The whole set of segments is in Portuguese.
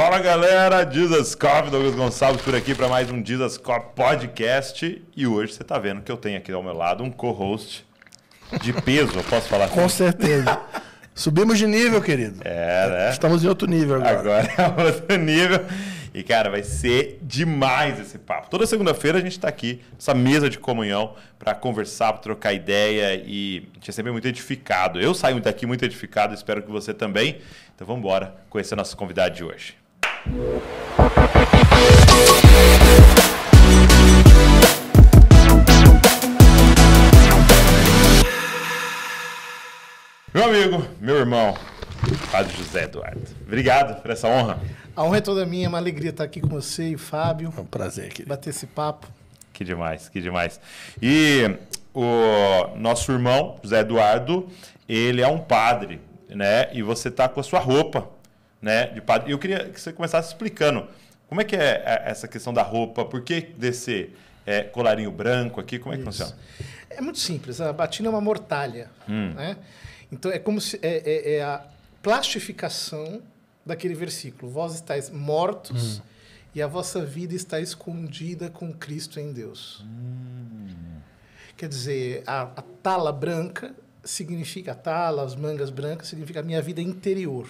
Fala galera, Jesus Cop, Douglas Gonçalves por aqui para mais um Jesus Cop Podcast. E hoje você tá vendo que eu tenho aqui ao meu lado um co-host de peso, eu posso falar assim? Com certeza. Subimos de nível, querido. É, né? Estamos em outro nível agora. Agora é outro nível. E, cara, vai ser demais esse papo. Toda segunda-feira a gente está aqui, nessa mesa de comunhão, para conversar, para trocar ideia e a gente é sempre muito edificado. Eu saio daqui muito edificado, espero que você também. Então vamos embora conhecer nosso convidado de hoje. Meu amigo, meu irmão, Padre José Eduardo. Obrigado por essa honra. A honra é toda minha, é uma alegria estar aqui com você e o Fábio. É um prazer, aqui. Bater esse papo. Que demais, que demais. E o nosso irmão, José Eduardo, ele é um padre, né? E você tá com a sua roupa né, de padre. E eu queria que você começasse explicando como é que é, é essa questão da roupa, por que descer é, colarinho branco aqui, como é que Isso. funciona? É muito simples, a batina é uma mortalha, hum. né? Então é como se é, é, é, a plastificação daquele versículo. Vós estáis mortos hum. e a vossa vida está escondida com Cristo em Deus. Hum. Quer dizer, a, a, tala branca significa a tala, as mangas brancas significa a minha vida interior.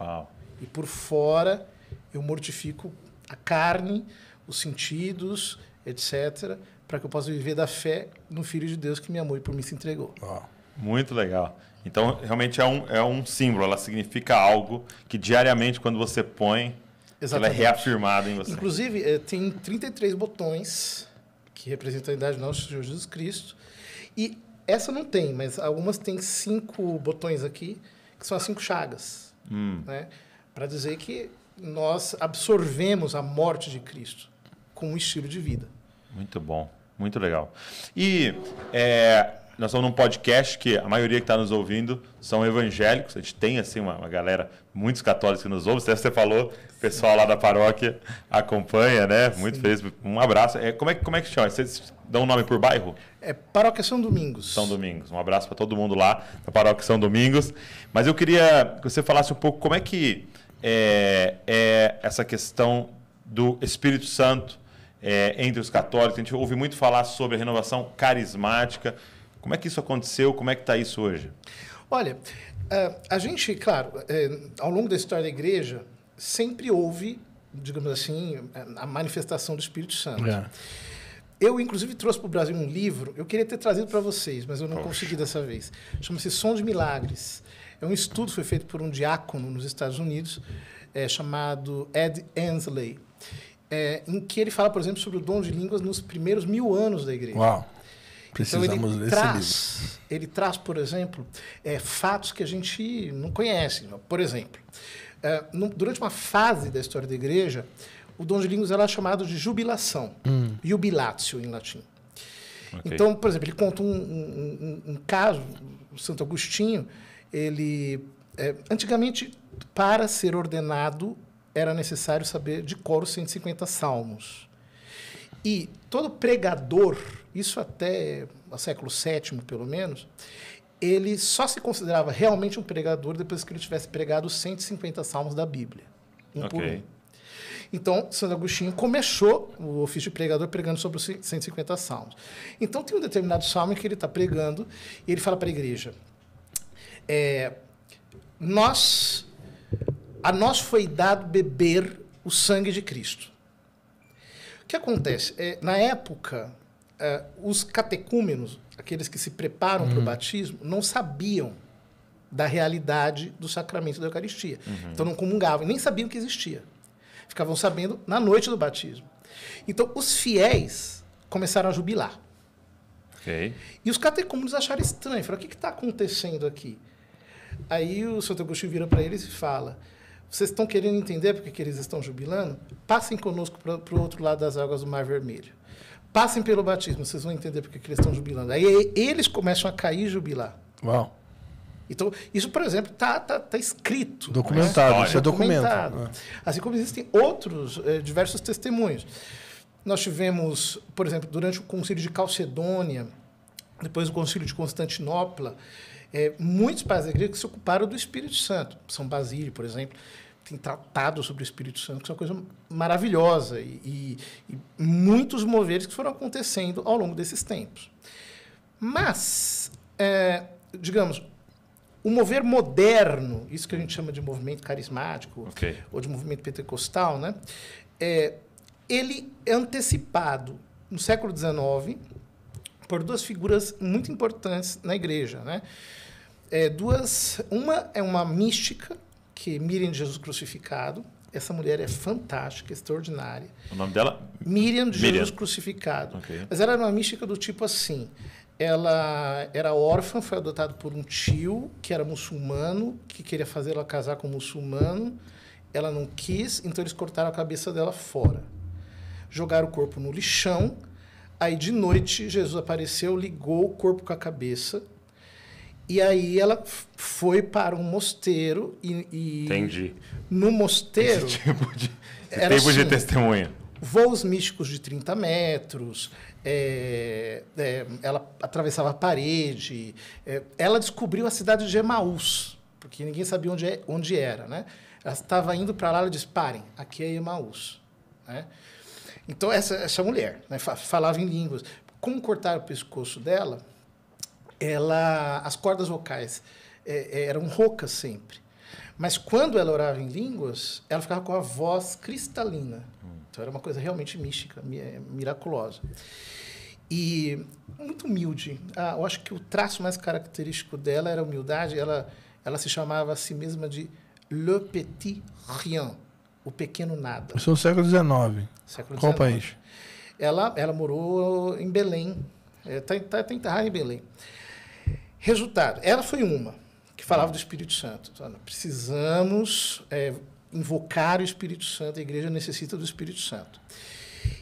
Uau. E por fora eu mortifico a carne, os sentidos, etc., para que eu possa viver da fé no Filho de Deus que me amou e por mim se entregou. Oh, muito legal. Então, realmente é um, é um símbolo, ela significa algo que diariamente, quando você põe, ela é reafirmada em você. Inclusive, é, tem 33 botões que representam a idade nossa nosso Jesus Cristo. E essa não tem, mas algumas tem cinco botões aqui, que são as cinco chagas. Hum. Né? para dizer que nós absorvemos a morte de Cristo com um estilo de vida. Muito bom, muito legal. E é, nós estamos num podcast que a maioria que está nos ouvindo são evangélicos. A gente tem assim uma, uma galera, muitos católicos que nos ouvem. Até você falou, o pessoal lá da paróquia acompanha, né? Muito Sim. feliz. Um abraço. É, como, é, como é que chama? Vocês dão um nome por bairro? É Paróquia São Domingos. São Domingos. Um abraço para todo mundo lá da Paróquia São Domingos. Mas eu queria que você falasse um pouco como é que é, é essa questão do Espírito Santo é, entre os católicos. A gente ouve muito falar sobre a renovação carismática. Como é que isso aconteceu? Como é que está isso hoje? Olha, é, a gente, claro, é, ao longo da história da igreja, sempre houve, digamos assim, a manifestação do Espírito Santo. É. Eu, inclusive, trouxe para o Brasil um livro, eu queria ter trazido para vocês, mas eu não Poxa. consegui dessa vez. Chama-se Som de Milagres. É um estudo que foi feito por um diácono nos Estados Unidos, é, chamado Ed Ansley, é, em que ele fala, por exemplo, sobre o dom de línguas nos primeiros mil anos da igreja. Uau! Precisamos então, ele ler traz, Ele traz, por exemplo, é, fatos que a gente não conhece. Por exemplo, é, no, durante uma fase da história da igreja, o dom de línguas era chamado de jubilação, hum. jubilatio em latim. Okay. Então, por exemplo, ele conta um, um, um, um caso, Santo Agostinho, ele é, antigamente para ser ordenado era necessário saber de cor os 150 salmos. E todo pregador, isso até o século VII, pelo menos, ele só se considerava realmente um pregador depois que ele tivesse pregado os 150 salmos da Bíblia, um okay. por um. Então, Santo Agostinho começou o ofício de pregador pregando sobre os 150 salmos. Então, tem um determinado salmo que ele está pregando e ele fala para a igreja: é, nós, a nós foi dado beber o sangue de Cristo. O que acontece? É, na época, é, os catecúmenos, aqueles que se preparam uhum. para o uhum. batismo, não sabiam da realidade do sacramento da Eucaristia. Uhum. Então não comungavam, nem sabiam que existia. Ficavam sabendo na noite do batismo. Então os fiéis começaram a jubilar. Okay. E os catecúmenos acharam estranho. Falaram, o que está acontecendo aqui? Aí o Santo Agostinho vira para eles e fala: Vocês estão querendo entender por que eles estão jubilando? Passem conosco para o outro lado das águas do Mar Vermelho. Passem pelo batismo, vocês vão entender por que eles estão jubilando. Aí eles começam a cair e jubilar. Uau. Então, isso, por exemplo, está tá, tá escrito. Né? Documentado, isso é documentado. Né? Assim como existem outros eh, diversos testemunhos. Nós tivemos, por exemplo, durante o concílio de Calcedônia, depois o concílio de Constantinopla, é, muitos padres da igreja que se ocuparam do Espírito Santo. São Basílio, por exemplo, tem tratado sobre o Espírito Santo, que é uma coisa maravilhosa, e, e, e muitos moveres que foram acontecendo ao longo desses tempos. Mas, é, digamos, o mover moderno, isso que a gente chama de movimento carismático, okay. ou de movimento pentecostal, né? É, ele é antecipado no século XIX por duas figuras muito importantes na igreja, né? É, duas, uma é uma mística que Miriam de Jesus crucificado. Essa mulher é fantástica, extraordinária. O nome dela? Miriam de Miriam. Jesus crucificado. Okay. Mas ela era uma mística do tipo assim. Ela era órfã, foi adotada por um tio que era muçulmano, que queria fazê-la casar com um muçulmano. Ela não quis, então eles cortaram a cabeça dela fora. Jogaram o corpo no lixão Aí de noite Jesus apareceu, ligou o corpo com a cabeça. E aí ela foi para um mosteiro e. e Entendi. No mosteiro. Esse tipo de, era tipo assim, de testemunha. Voos místicos de 30 metros, é, é, ela atravessava a parede. É, ela descobriu a cidade de Emaús, porque ninguém sabia onde, é, onde era. Né? Ela estava indo para lá e disse: parem, aqui é Emaús. Né? Então, essa, essa mulher né, falava em línguas. Como cortaram o pescoço dela, ela, as cordas vocais é, é eram roucas sempre. Mas quando ela orava em línguas, ela ficava com a voz cristalina. Então, era uma coisa realmente mística, é, miraculosa. E muito humilde. Ah, eu acho que o traço mais característico dela era a humildade. Ela, ela se chamava a si mesma de Le Petit Rien o Pequeno Nada. Isso é o século XIX. Século Qual país? Ela, ela morou em Belém. Está é, tá, tá enterrada tá em Belém. Resultado, ela foi uma que falava do Espírito Santo. Precisamos é, invocar o Espírito Santo, a igreja necessita do Espírito Santo.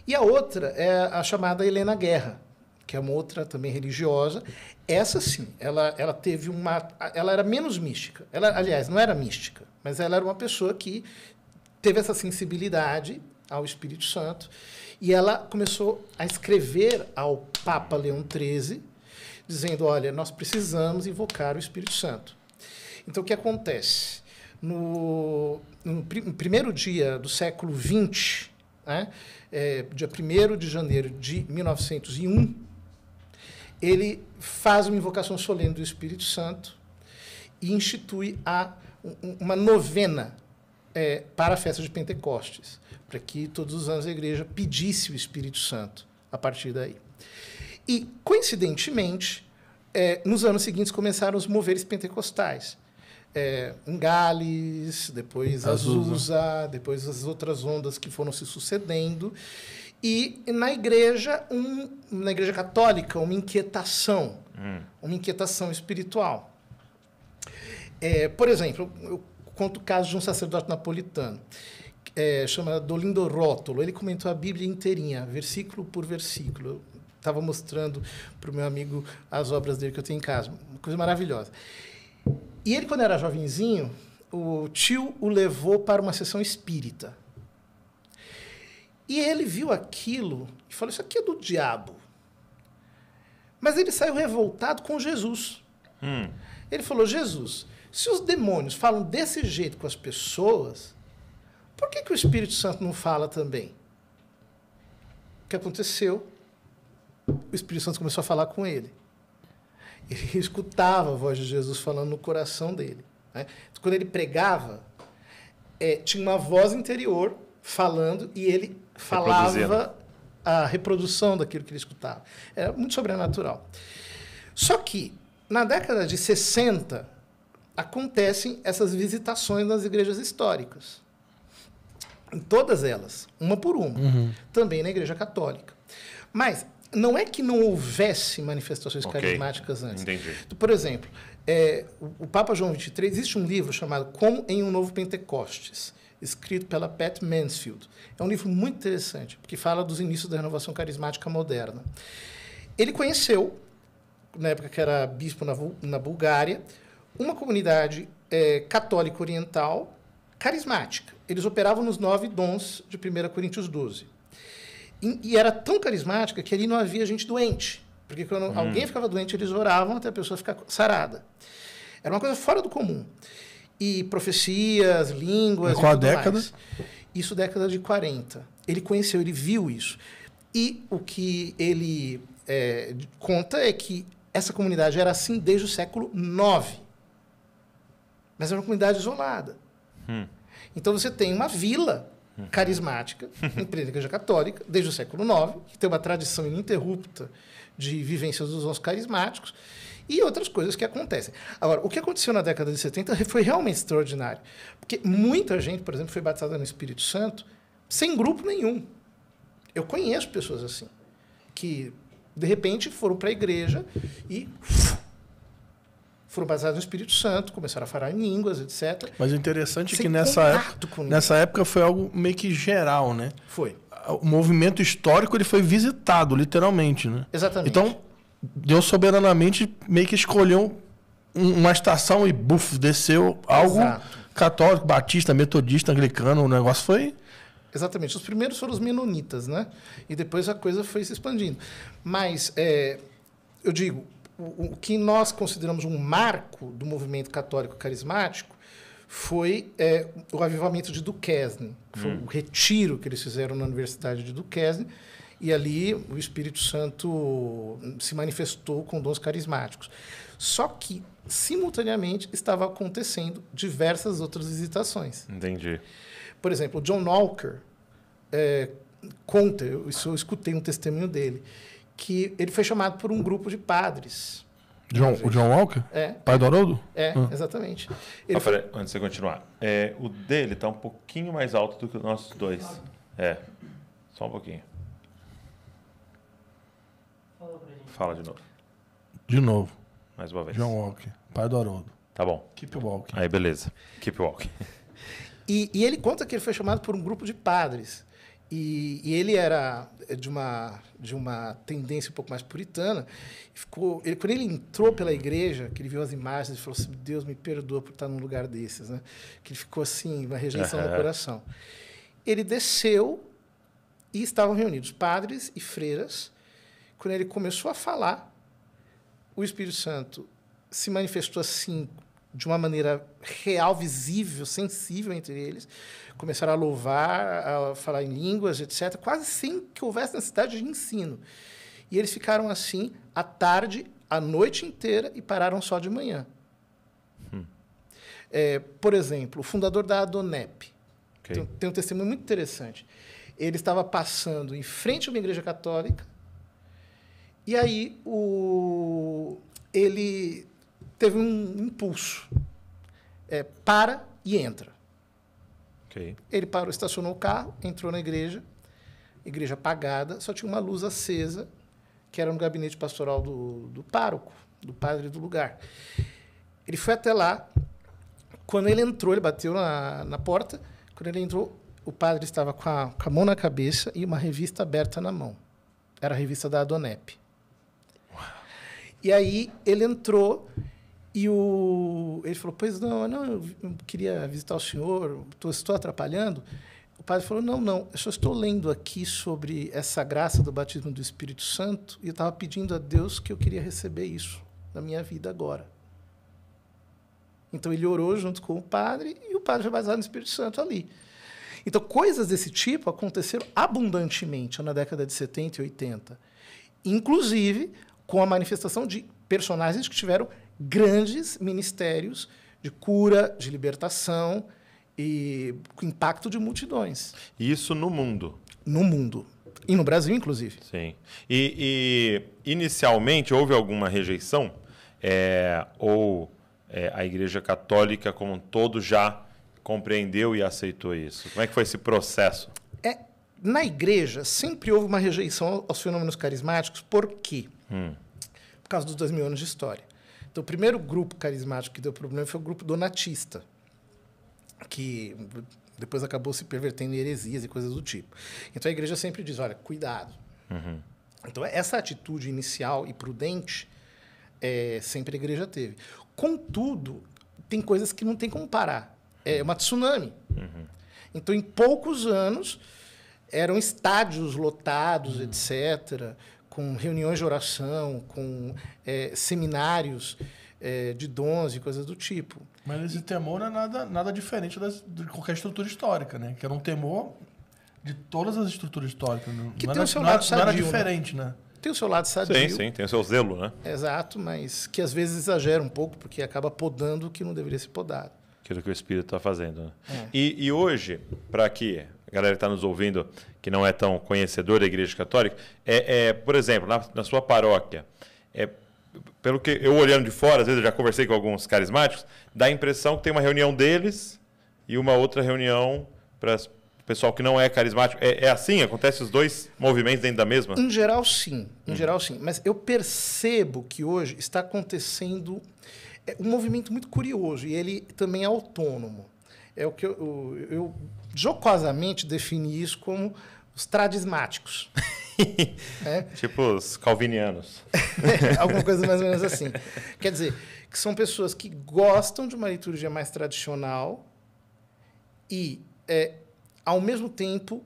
E a outra é a chamada Helena Guerra, que é uma outra também religiosa. Essa sim, ela, ela teve uma. Ela era menos mística. Ela, aliás, não era mística, mas ela era uma pessoa que teve essa sensibilidade ao Espírito Santo e ela começou a escrever ao Papa Leão XIII, dizendo: olha, nós precisamos invocar o Espírito Santo. Então, o que acontece? No, no, primeiro dia do século XX, né, é, dia 1 de janeiro de 1901, ele faz uma invocação solene do Espírito Santo e institui a, uma novena é, para a festa de Pentecostes, para que todos os anos a igreja pedisse o Espírito Santo a partir daí. E, coincidentemente, é, nos anos seguintes começaram os moveres pentecostais. É, em Gales, depois Azusa. Azusa, depois as outras ondas que foram se sucedendo. E na igreja, um, na igreja católica, uma inquietação, hum. uma inquietação espiritual. É, por exemplo, eu conta o caso de um sacerdote napolitano, é, chama Dolindo Rótulo. Ele comentou a Bíblia inteirinha, versículo por versículo. Eu estava mostrando para o meu amigo as obras dele que eu tenho em casa. Uma coisa maravilhosa. E ele, quando era jovenzinho, o tio o levou para uma sessão espírita. E ele viu aquilo e falou: Isso aqui é do diabo. Mas ele saiu revoltado com Jesus. Hum. Ele falou: Jesus, se os demônios falam desse jeito com as pessoas, por que, que o Espírito Santo não fala também? O que aconteceu? O Espírito Santo começou a falar com ele. Ele escutava a voz de Jesus falando no coração dele. Né? Quando ele pregava, é, tinha uma voz interior falando e ele falava a reprodução daquilo que ele escutava. Era muito sobrenatural. Só que, na década de 60, acontecem essas visitações nas igrejas históricas. Em todas elas, uma por uma. Uhum. Também na Igreja Católica. Mas não é que não houvesse manifestações okay. carismáticas antes. Entendi. Por exemplo, é, o Papa João XXIII, existe um livro chamado Como em um Novo Pentecostes, escrito pela Pat Mansfield. É um livro muito interessante, porque fala dos inícios da renovação carismática moderna. Ele conheceu, na época que era bispo na, na Bulgária, uma comunidade é, católica oriental carismática. Eles operavam nos nove dons de 1 Coríntios 12. E, e, era tão carismática que ali não havia gente doente. Porque quando hum. alguém ficava doente, eles oravam até a pessoa ficar sarada. Era uma coisa fora do comum. E profecias, línguas. qual a década? Mais. Isso década de 40. Ele conheceu, ele viu isso. E o que ele é, conta é que essa comunidade era assim desde o século 9 mas é uma comunidade isolada. Hum. Então você tem uma vila carismática, hum. empreendedora igreja católica, desde o século IX, que tem uma tradição ininterrupta de vivências dos nossos carismáticos, e outras coisas que acontecem. Agora, o que aconteceu na década de 70 foi realmente extraordinário, porque muita gente, por exemplo, foi batizada no Espírito Santo sem grupo nenhum. Eu conheço pessoas assim, que de repente foram para a igreja e foram baseadas no Espírito Santo, começaram a falar em línguas, etc. Mas o interessante é que nessa época, nessa época foi algo meio que geral, né? Foi. O movimento histórico ele foi visitado, literalmente, né? Exatamente. Então, Deus soberanamente meio que escolheu uma estação e buf, desceu algo Exato. católico, batista, metodista, anglicano, o negócio foi. Exatamente. Os primeiros foram os menonitas, né? E depois a coisa foi se expandindo. Mas, é, eu digo, o, o que nós consideramos um marco do movimento católico carismático foi é, o avivamento de Duquesne, hum. o retiro que eles fizeram na Universidade de Duquesne, e ali o Espírito Santo se manifestou com dons carismáticos. Só que, simultaneamente, estava acontecendo diversas outras visitações. Entendi. Por exemplo, John Walker é, conta, eu, isso eu escutei um testemunho dele, que ele foi chamado por um grupo de padres. John, o John Walker? É. Pai do Haroldo? É, ah. exatamente. Ah, Antes de você continuar, é, o dele está um pouquinho mais alto do que os nossos dois. É, só um pouquinho. Fala de novo. De novo. Mais uma vez. John Walker, pai do Haroldo. Tá bom. Keep walking. Aí, beleza. Keep walking. E, e ele conta que ele foi chamado por um grupo de padres. E, e ele era de uma de uma tendência um pouco mais puritana. Ficou, ele, quando ele entrou pela igreja, que ele viu as imagens, ele falou assim: Deus me perdoa por estar num lugar desses, né? Que ele ficou assim, uma rejeição uhum. no coração. Ele desceu e estavam reunidos padres e freiras. Quando ele começou a falar, o Espírito Santo se manifestou assim de uma maneira real, visível, sensível entre eles. Começaram a louvar, a falar em línguas, etc., quase sem que houvesse necessidade de ensino. E eles ficaram assim à tarde, a noite inteira e pararam só de manhã. Hum. É, por exemplo, o fundador da Adonep. Okay. Tem, tem um testemunho muito interessante. Ele estava passando em frente a uma igreja católica e aí o, ele teve um impulso. É, para e entra. Okay. Ele parou, estacionou o carro, entrou na igreja, igreja apagada, só tinha uma luz acesa, que era no gabinete pastoral do, do pároco, do padre do lugar. Ele foi até lá, quando ele entrou, ele bateu na, na porta, quando ele entrou, o padre estava com a, com a mão na cabeça e uma revista aberta na mão. Era a revista da Adonep. E aí ele entrou e o, ele falou, pois não, não, eu queria visitar o senhor, estou atrapalhando. O padre falou, não, não, eu só estou lendo aqui sobre essa graça do batismo do Espírito Santo e estava pedindo a Deus que eu queria receber isso na minha vida agora. Então ele orou junto com o padre e o padre foi batizado no Espírito Santo ali. Então coisas desse tipo aconteceram abundantemente na década de 70 e 80. Inclusive com a manifestação de personagens que tiveram grandes ministérios de cura, de libertação e com impacto de multidões. Isso no mundo. No mundo. E no Brasil, inclusive. Sim. E, e inicialmente houve alguma rejeição? É, ou é, a Igreja Católica, como um todo, já compreendeu e aceitou isso? Como é que foi esse processo? É, na Igreja sempre houve uma rejeição aos fenômenos carismáticos, por quê? Hum. Por causa dos dois mil anos de história. Então, o primeiro grupo carismático que deu problema foi o grupo donatista, que depois acabou se pervertendo em heresias e coisas do tipo. Então, a igreja sempre diz: olha, cuidado. Uhum. Então, essa atitude inicial e prudente é, sempre a igreja teve. Contudo, tem coisas que não tem como parar. É uma tsunami. Uhum. Então, em poucos anos, eram estádios lotados, uhum. etc com reuniões de oração, com é, seminários é, de dons e coisas do tipo. Mas esse temor não é nada, nada diferente das, de qualquer estrutura histórica, né? Que era um temor de todas as estruturas históricas. Né? que não tem era, o seu lado sadio, não era né? diferente, né? né? Tem o seu lado sadio. Sim, sim, tem o seu zelo, né? Exato, mas que às vezes exagera um pouco, porque acaba podando o que não deveria ser podado. Aquilo que o Espírito está fazendo. Né? É. E, e hoje, para que a galera que está nos ouvindo que não é tão conhecedor da Igreja Católica, é, é por exemplo, na, na sua paróquia, é, pelo que eu olhando de fora, às vezes eu já conversei com alguns carismáticos, dá a impressão que tem uma reunião deles e uma outra reunião para o pessoal que não é carismático. É, é, assim? Acontece os dois movimentos dentro da mesma? Em geral, sim. Em hum. geral, sim. Mas eu percebo que hoje está acontecendo é, um movimento muito curioso e ele também é autônomo. É o que eu, eu, eu jocosamente defini isso como os tradismáticos. é. Tipo os calvinianos. alguma coisa mais ou menos assim. Quer dizer, que são pessoas que gostam de uma liturgia mais tradicional e, é, ao mesmo tempo,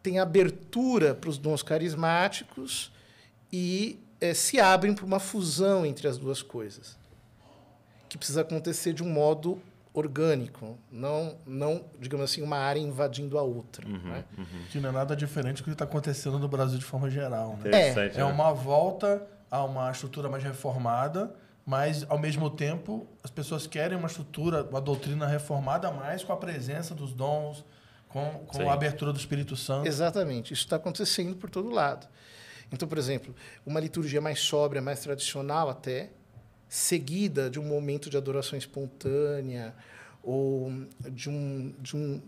têm abertura para os dons carismáticos e é, se abrem para uma fusão entre as duas coisas, que precisa acontecer de um modo orgânico, não, não digamos assim, uma área invadindo a outra. Uhum, né? uhum. Que não é nada diferente do que está acontecendo no Brasil de forma geral. Né? É, é né? uma volta a uma estrutura mais reformada, mas, ao mesmo tempo, as pessoas querem uma estrutura, uma doutrina reformada mais com a presença dos dons, com, com a abertura do Espírito Santo. Exatamente. Isso está acontecendo por todo lado. Então, por exemplo, uma liturgia mais sóbria, mais tradicional até, seguida de um momento de adoração espontânea ou de um, de um,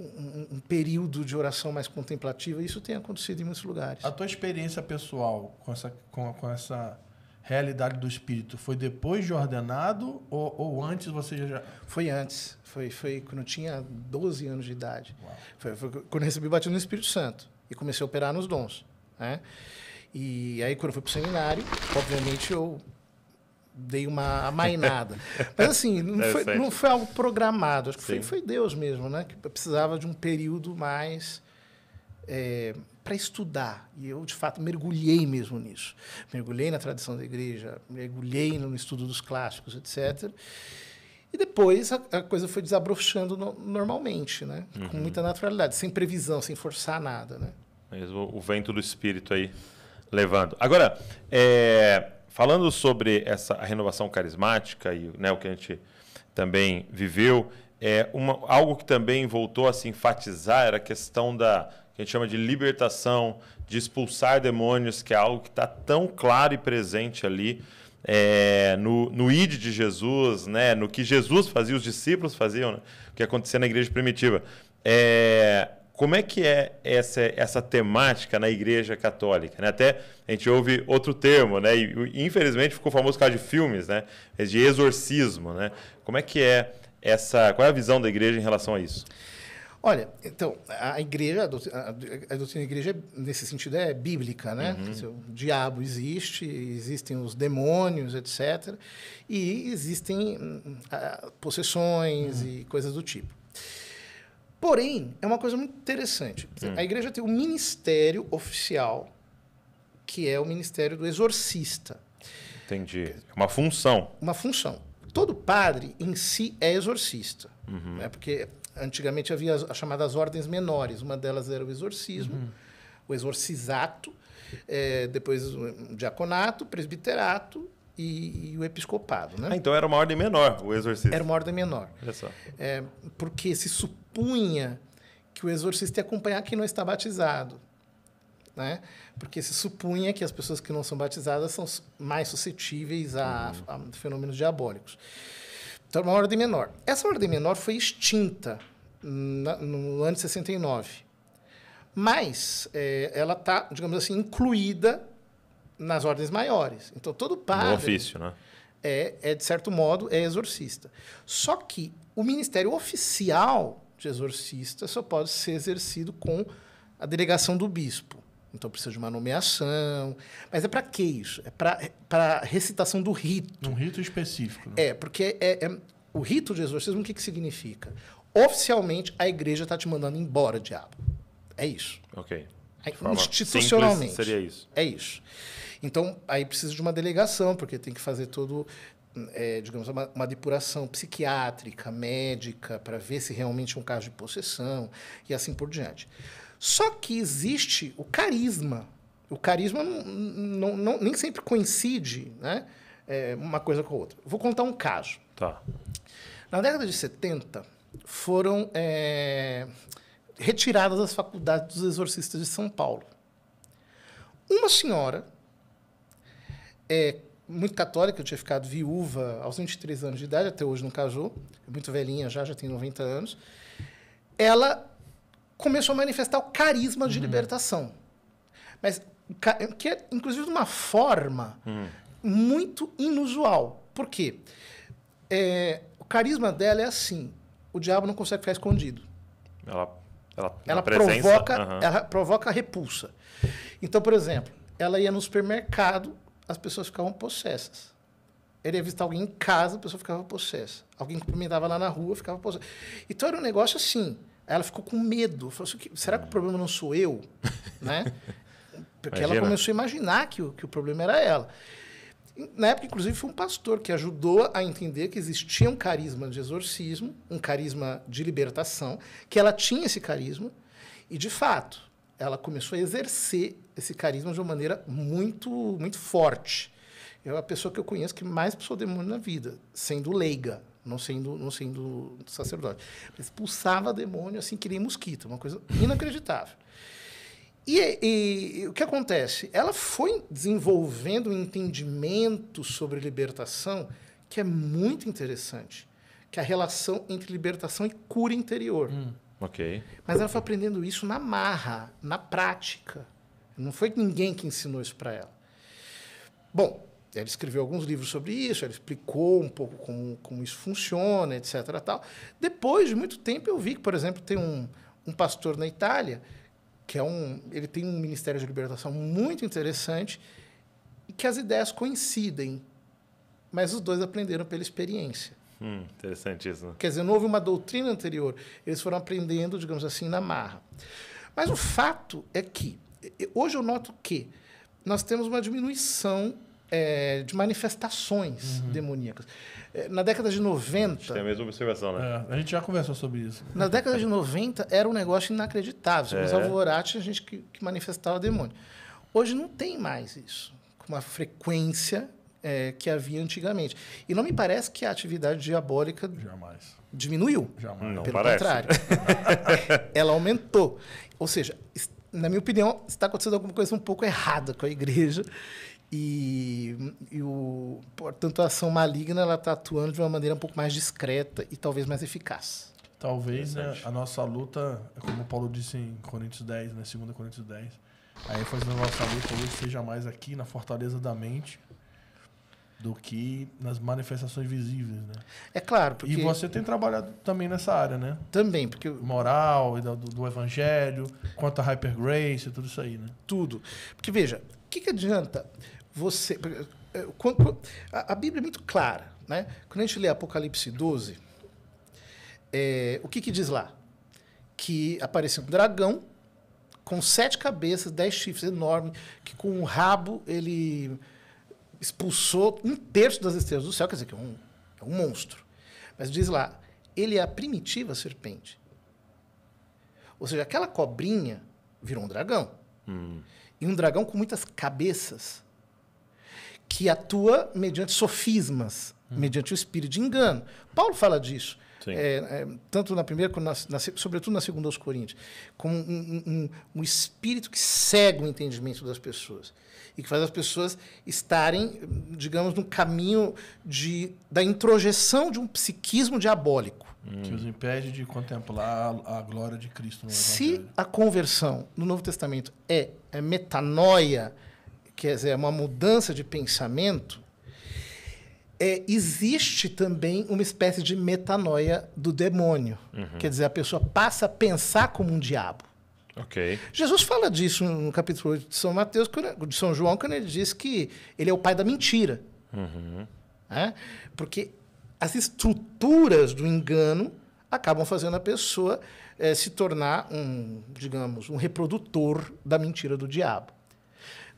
um, um período de oração mais contemplativa. Isso tem acontecido em muitos lugares. A tua experiência pessoal com essa, com, com essa realidade do Espírito foi depois de ordenado ou, ou antes você já... Foi antes. Foi, foi quando eu tinha 12 anos de idade. Foi, foi, quando eu recebi o batismo no Espírito Santo e comecei a operar nos dons. Né? E aí, quando eu fui para o seminário, obviamente eu dei uma amainada. Mas assim, não, é foi, não foi algo programado, acho que foi, foi, Deus mesmo, né? Que precisava de um período mais é, para estudar. E eu, de fato, mergulhei mesmo nisso. Mergulhei na tradição da igreja, mergulhei no estudo dos clássicos, etc. E depois a, a coisa foi desabrochando no, normalmente, né? Uhum. Com muita naturalidade, sem previsão, sem forçar nada, né? Mesmo o vento do espírito aí levando. Agora, é, falando sobre essa renovação carismática e né, o que a gente também viveu, é uma, algo que também voltou a se enfatizar era a questão da que a gente chama de libertação, de expulsar demônios, que é algo que está tão claro e presente ali é, no, no id de Jesus, né, no que Jesus fazia, os discípulos faziam, né, o que acontecia na igreja primitiva. É, como é que é essa, essa temática na Igreja Católica? Né? Até a gente ouve outro termo, né? E, infelizmente ficou famoso por causa de filmes, né? De exorcismo, né? Como é que é essa? Qual é a visão da Igreja em relação a isso? Olha, então, a igreja, a doutrina da igreja, nesse sentido, é bíblica, né? Uhum. O diabo existe, existem os demônios, etc. E existem hum, possessões uhum. e coisas do tipo. Porém, é uma coisa muito interessante. Hum. A igreja tem um ministério oficial, que é o ministério do exorcista. Entendi. É uma função. Uma função. Todo padre em si é exorcista. Uhum. Né? Porque antigamente havia as, as chamadas ordens menores. Uma delas era o exorcismo, uhum. o exorcisato, é, depois o diaconato, presbiterato e, e o episcopado. Né? Ah, então era uma ordem menor, o exorcista. Era uma ordem menor. Olha só. É, porque se supunha que o exorcista ia acompanhar quem não está batizado. Né? Porque se supunha que as pessoas que não são batizadas são mais suscetíveis a, uhum. a fenômenos diabólicos. Então, uma ordem menor. Essa ordem menor foi extinta na, no ano de 69. Mas é, ela está, digamos assim, incluída nas ordens maiores. Então, todo padre... No ofício, né? É, é, de certo modo, é exorcista. Só que o ministério oficial de exorcista só pode ser exercido com a delegação do bispo. Então, precisa de uma nomeação. Mas é para que isso? É para é recitação do rito. Um rito específico. Né? É, porque é, é, o rito de exorcismo, o que, que significa? Oficialmente, a igreja está te mandando embora, diabo. É isso. Ok institucionalmente. Seria isso. É isso. Então, aí precisa de uma delegação, porque tem que fazer todo, é, digamos, uma, uma, depuração psiquiátrica, médica, para ver se realmente é um caso de possessão e assim por diante. Só que existe o carisma. O carisma não, não, não, nem sempre coincide né, é, uma coisa com a outra. Vou contar um caso. Tá. Na década de 70, foram. É, retirada das faculdades dos exorcistas de São Paulo. Uma senhora, é, muito católica, eu tinha ficado viúva aos 23 anos de idade, até hoje não casou, é muito velhinha já, já tem 90 anos, ela começou a manifestar o carisma de uhum. libertação. Mas que é, inclusive, de uma forma uhum. muito inusual. Por quê? É, o carisma dela é assim: o diabo não consegue ficar escondido. Ela ela, ela provoca, uhum. ela provoca repulsa. Então, por exemplo, ela ia no supermercado, as pessoas ficavam possessas. Ele ia visitar alguém em casa, a pessoa ficava possessa. Alguém cumprimentava lá na rua, ficava possessa. Então era um negócio assim. Ela ficou com medo. Falou assim, será que o problema não sou eu? né? Porque Imagina. ela começou a imaginar que o, que o problema era ela. Na época, inclusive, foi um pastor que ajudou a entender que existia um carisma de exorcismo, um carisma de libertação, que ela tinha esse carisma, e de fato, ela começou a exercer esse carisma de uma maneira muito, muito forte. é a pessoa que eu conheço que mais pessoa demônio na vida, sendo leiga, não sendo, não sendo sacerdote. Ela expulsava demônio assim que nem mosquito, uma coisa inacreditável. E, e, e, o que acontece? Ela foi desenvolvendo um entendimento sobre libertação que é muito interessante, que é a relação entre libertação e cura interior. Hum, ok. Mas ela foi aprendendo isso na marra, na prática. Não foi ninguém que ensinou isso para ela. Bom, ela escreveu alguns livros sobre isso, ela explicou um pouco como, como isso funciona, etc. Tal. Depois de muito tempo, eu vi que, por exemplo, tem um, um pastor na Itália que é um, ele tem um ministério de libertação muito interessante e que as ideias coincidem, mas os dois aprenderam pela experiência. Hum, interessante isso. Né? Quer dizer, não houve uma doutrina anterior, eles foram aprendendo, digamos assim, na marra. Mas o fato é que hoje eu noto que nós temos uma diminuição é, de manifestações uhum. demoníacas. É, na década de 90. A gente tem a mesma observação, né? É, a gente já conversou sobre isso. Na década de 90 era um negócio inacreditável. É. Os alvorates, a gente que, que, manifestava demônio. Hoje não tem mais isso, com a frequência é, que havia antigamente. E não me parece que a atividade diabólica. Jamais. Diminuiu. Jamais. Não Pelo parece. contrário. Ela aumentou. Ou seja, na minha opinião, está acontecendo alguma coisa um pouco errada com a igreja e, e o, portanto, a ação maligna ela está atuando de uma maneira um pouco mais discreta e talvez mais eficaz. Talvez né, a nossa luta, é como o Paulo disse em Coríntios 10, né, 2 Coríntios 10, aí fazendo a nossa luta hoje seja mais aqui na fortaleza da mente do que nas manifestações visíveis, né? É claro, porque... E você tem trabalhado também nessa área, né? Também, porque... Moral, do, do evangelho, quanto a hyper grace, tudo isso aí, né? Tudo. Porque, veja, o que, que adianta você. É, a Bíblia é muito clara. Né? Quando a gente lê Apocalipse 12, é, o que, que diz lá? Que apareceu um dragão com sete cabeças, dez chifres, enorme, que com um rabo ele expulsou um terço das estrelas do céu, quer dizer que é um, é um monstro. Mas diz lá, ele é a primitiva serpente. Ou seja, aquela cobrinha virou um dragão. Hum. E um dragão com muitas cabeças que atua mediante sofismas, hum. mediante o espírito de engano. Paulo fala disso. É, é, tanto na primeira, como na, na, sobretudo na segunda aos Coríntios, como um, um, um, espírito que cega o entendimento das pessoas e que faz as pessoas estarem, digamos, no caminho de, da introjeção de um psiquismo diabólico. Hum. Que os impede de contemplar a, a glória de Cristo. No Se a conversão no Novo Testamento é, é metanoia, quer dizer, é uma mudança de pensamento, é, existe também uma espécie de metanoia do demônio. Uhum. Quer dizer, a pessoa passa a pensar como um diabo. Okay. Jesus fala disso no capítulo 8 de São Mateus, de São João, quando ele diz que ele é o pai da mentira. Uhum. Né? Porque as estruturas do engano acabam fazendo a pessoa é, se tornar um, digamos, um reprodutor da mentira do diabo.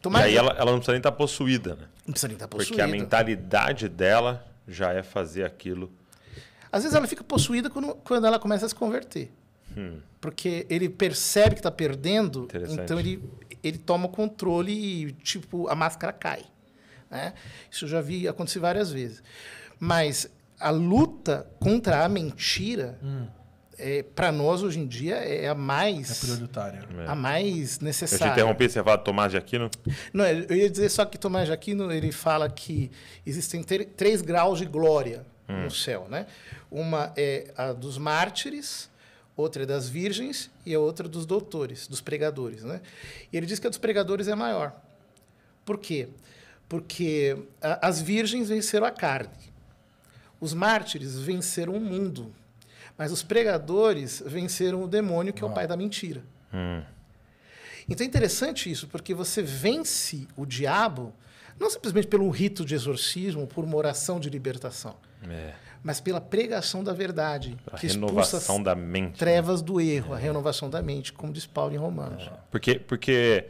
Então, e aí ela, ela, não precisa nem estar tá possuída, né? Não precisa nem estar tá possuída. Porque a mentalidade dela já é fazer aquilo. Às vezes ela fica possuída quando, quando ela começa a se converter. Hum. Porque ele percebe que está perdendo, então ele, ele toma o controle e, tipo, a máscara cai. Né? Isso eu já vi acontecer várias vezes. Mas a luta contra a mentira... Hum é, para nós hoje em dia é a mais é prioritária, é. a mais necessária. Eu te interrompi, você vai Tomás de Aquino? Não, eu ia dizer só que Tomás de Aquino ele fala que existem três graus de glória hum. no céu, né? Uma é a dos mártires, outra é das virgens e a outra dos doutores, dos pregadores, né? E ele diz que a dos pregadores é maior. Por quê? Porque as virgens venceram a carne, os mártires venceram o mundo mas os pregadores venceram o demônio, que Uau. é o pai da mentira. Hum. Então é interessante isso, porque você vence o diabo não simplesmente pelo rito de exorcismo, por uma oração de libertação, é. mas pela pregação da verdade, a que renovação da mente, né? trevas né? do erro, é. a renovação da mente, como diz Paulo em Romanos. É. Porque, porque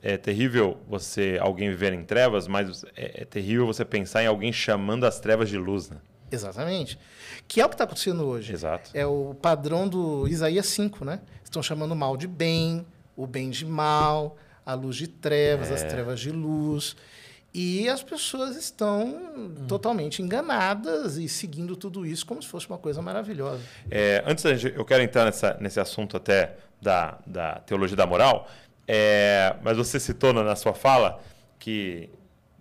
é terrível você alguém viver em trevas, mas é, é terrível você pensar em alguém chamando as trevas de luz, né? Exatamente que é o que está acontecendo hoje. Exato. É o padrão do Isaías 5, né? Estão chamando o mal de bem, o bem de mal, a luz de trevas, é. as trevas de luz. E as pessoas estão hum. totalmente enganadas e seguindo tudo isso como se fosse uma coisa maravilhosa. É, antes, eu quero entrar nessa, nesse assunto até da, da teologia da moral, é, mas você citou na, na sua fala que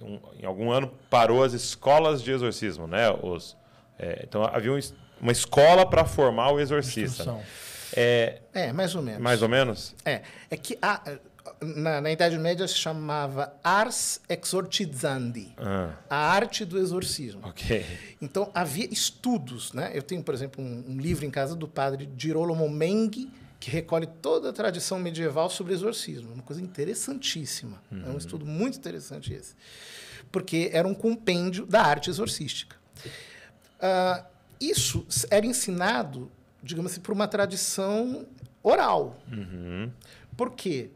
um, em algum ano parou as escolas de exorcismo, né? Os, é, então havia um, uma escola para formar o exorcista. É, é, mais ou menos. Mais ou menos? É. É que a, na, na, Idade Média se chamava Ars Exorcizandi, ah. a arte do exorcismo. Ok. Então havia estudos, né? Eu tenho, por exemplo, um, um livro em casa do padre Girolamo Mengi, que recolhe toda a tradição medieval sobre exorcismo, uma coisa interessantíssima. Uhum. É um estudo muito interessante esse, porque era um compêndio da arte exorcística. Uh, isso era ensinado, digamos assim, por uma tradição oral. Uhum. Por quê?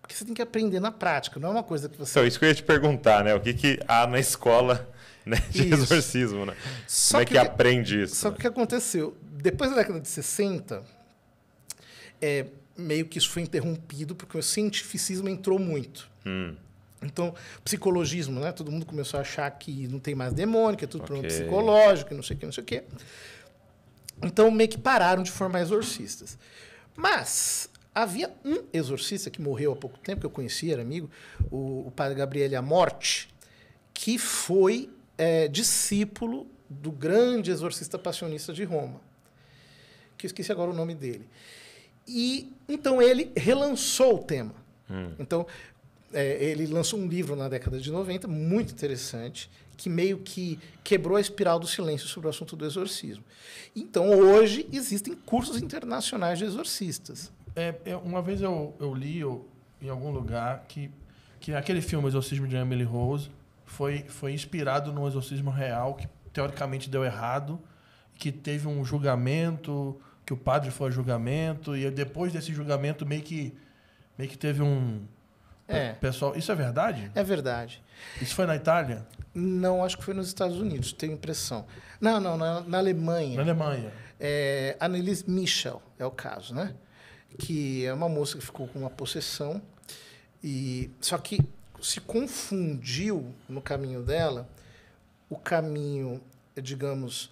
Porque você tem que aprender na prática, não é uma coisa que você. Então, isso que eu ia te perguntar, né? O que, que há na escola né, de isso. exorcismo, né? Só Como é que, que aprende isso? Só né? que o que aconteceu? Depois da década de 60, é, meio que isso foi interrompido porque o cientificismo entrou muito. Hum. Então, psicologismo, né? Todo mundo começou a achar que não tem mais demônio, que é tudo okay. problema psicológico, não sei o que, não sei o que. Então, meio que pararam de formar exorcistas. Mas havia um exorcista que morreu há pouco tempo, que eu conhecia, era amigo, o, o padre Gabriel Amorte, que foi é, discípulo do grande exorcista passionista de Roma, que eu esqueci agora o nome dele. E então ele relançou o tema. Hum. Então, é, ele lançou um livro na década de 90, muito interessante, que meio que quebrou a espiral do silêncio sobre o assunto do exorcismo. Então, hoje, existem cursos internacionais de exorcistas. É, é uma vez eu, eu li eu, em algum lugar que, que aquele filme, Exorcismo de Emily Rose, foi, foi inspirado num exorcismo real que teoricamente deu errado, que teve um julgamento, que o padre foi a julgamento, e depois desse julgamento meio que, meio que teve um é. Pessoal, isso é verdade? É verdade. Isso foi na Itália? Não, acho que foi nos Estados Unidos, tenho impressão. Não, não, na, na Alemanha. Na Alemanha. É, Annelies Michel é o caso, né? Que é uma moça que ficou com uma possessão e só que se confundiu no caminho dela o caminho, digamos,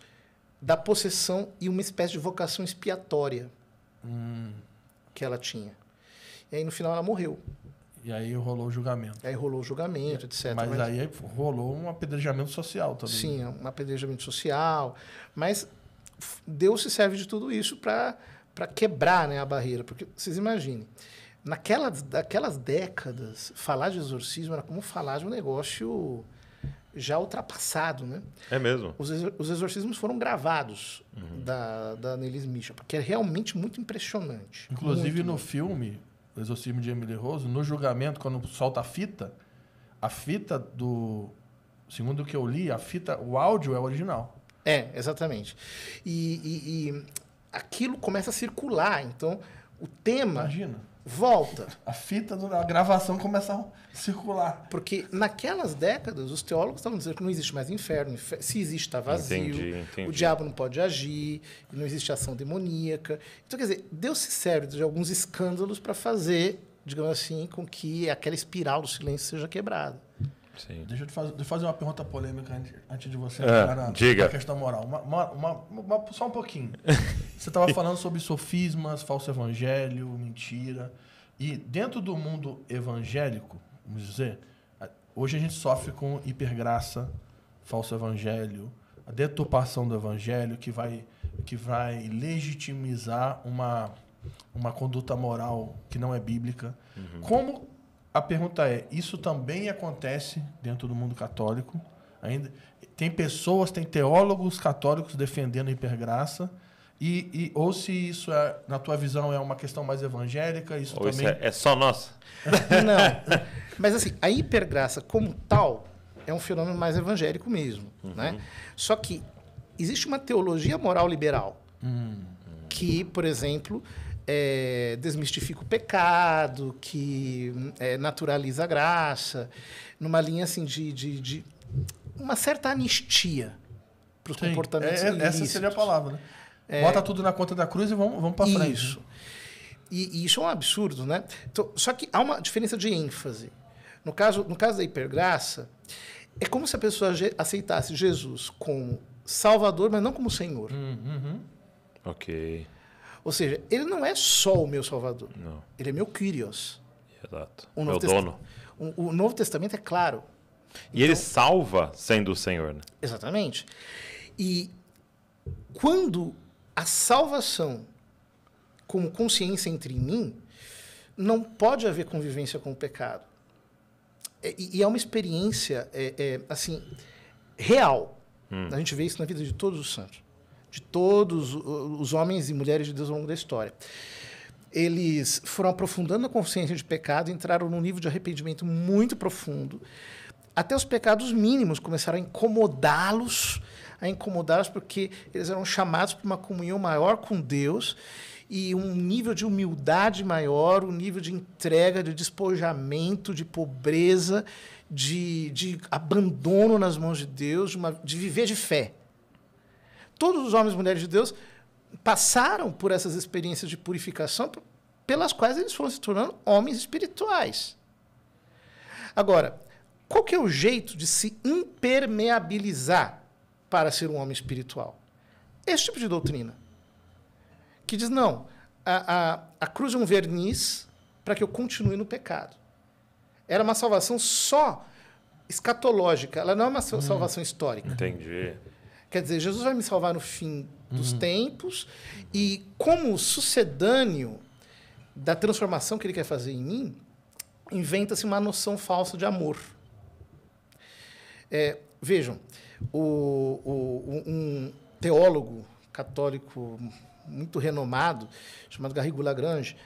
da possessão e uma espécie de vocação expiatória hum. que ela tinha. E aí no final ela morreu. E aí rolou o julgamento. Aí rolou o julgamento, etc. Mas, mas... aí rolou um apedrejamento social também. Sim, um apedrejamento social. Mas Deus se serve de tudo isso para quebrar né, a barreira. Porque vocês imaginem, naquelas, daquelas décadas, falar de exorcismo era como falar de um negócio já ultrapassado, né? É mesmo. Os, exor os exorcismos foram gravados uhum. da, da Nelis Misha, porque é realmente muito impressionante. Inclusive muito no muito. filme, o exorcismo de Emily Rose, no julgamento, quando solta a fita, a fita do. Segundo o que eu li, a fita, o áudio é o original. É, exatamente. E, e, e aquilo começa a circular. Então, o tema. Imagina volta. A fita, do, a gravação começa a circular. Porque naquelas décadas, os teólogos estavam dizendo que não existe mais inferno. Se existe, está vazio. Entendi, entendi. O diabo não pode agir, não existe ação demoníaca. Então, quer dizer, Deus se serve de alguns escândalos para fazer, digamos assim, com que aquela espiral do silêncio seja quebrada. Sim. Deixa eu te fazer, fazer uma pergunta polêmica antes, antes de você é, entrar na, diga. na questão moral. Uma, uma, uma, só um pouquinho. você estava falando sobre sofismas, falso evangelho, mentira. E dentro do mundo evangélico, vamos dizer, hoje a gente sofre com hipergraça, falso evangelho, a deturpação do evangelho que vai, que vai legitimizar uma, uma conduta moral que não é bíblica. Uhum. Como a pergunta é: isso também acontece dentro do mundo católico? Ainda tem pessoas, tem teólogos católicos defendendo a hipergraça? E, e, ou se isso, é, na tua visão, é uma questão mais evangélica? Isso ou também... isso é, é só nossa? Não. Mas assim, a hipergraça como tal é um fenômeno mais evangélico mesmo. Uhum. Né? Só que existe uma teologia moral liberal. Uhum. Que, por exemplo, é, desmistifica o pecado, que é, naturaliza a graça, numa linha assim de, de, de uma certa anistia para os comportamentos é, é Essa seria a palavra, né? É, Bota tudo na conta da cruz e vamos, vamos para frente. Isso. E, e, isso é um absurdo, né? Então, só que há uma diferença de ênfase. No caso, no caso da hipergraça, é como se a pessoa aceitasse Jesus como Salvador, mas não como Senhor. Uhum. Ok. Ou seja, ele não é só o meu Salvador. Não. Ele é meu Kyrios. Exato. O meu dono. O, o, Novo Testamento é claro. E então... ele salva sendo o Senhor, né? Exatamente. E quando a salvação como consciência entre mim, não pode haver convivência com o pecado. É, e, e é uma experiência, é, é, assim, real. Hum. A gente vê isso na vida de todos os santos de todos os homens e mulheres de Deus ao longo da história. Eles foram aprofundando a consciência de pecado, entraram num nível de arrependimento muito profundo. Até os pecados mínimos começaram a incomodá-los, a incomodá-los porque eles eram chamados para uma comunhão maior com Deus e um nível de humildade maior, um nível de entrega, de despojamento, de pobreza, de, de abandono nas mãos de Deus, de, uma, de viver de fé todos os homens e mulheres de Deus passaram por essas experiências de purificação pelas quais eles foram se tornando homens espirituais. Agora, qual que é o jeito de se impermeabilizar para ser um homem espiritual? Esse tipo de doutrina. Que diz, não, a, a, a cruz é um verniz para que eu continue no pecado. Era uma salvação só escatológica, ela não é uma hum. salvação histórica. histórica. Entendi. Quer dizer, Jesus vai me salvar no fim dos uhum. tempos e como sucedâneo da transformação que ele quer fazer em mim, inventa-se uma noção falsa de amor. É, vejam, o, o, um teólogo católico muito renomado, chamado Garrigo Lagrange,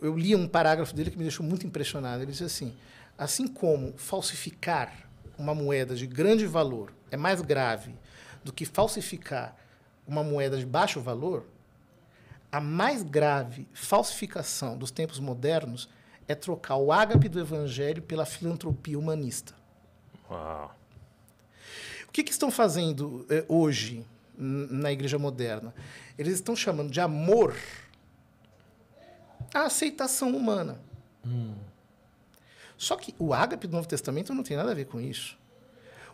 eu li um parágrafo dele que me deixou muito impressionado. Ele diz assim: assim como falsificar uma moeda de grande valor é mais grave do que falsificar uma moeda de baixo valor, a mais grave falsificação dos tempos modernos é trocar o ágape do evangelho pela filantropia humanista. Uau. O que, que estão fazendo eh, hoje na igreja moderna? Eles estão chamando de amor a aceitação humana. Hum. Só que o ágape do Novo Testamento não tem nada a ver com isso.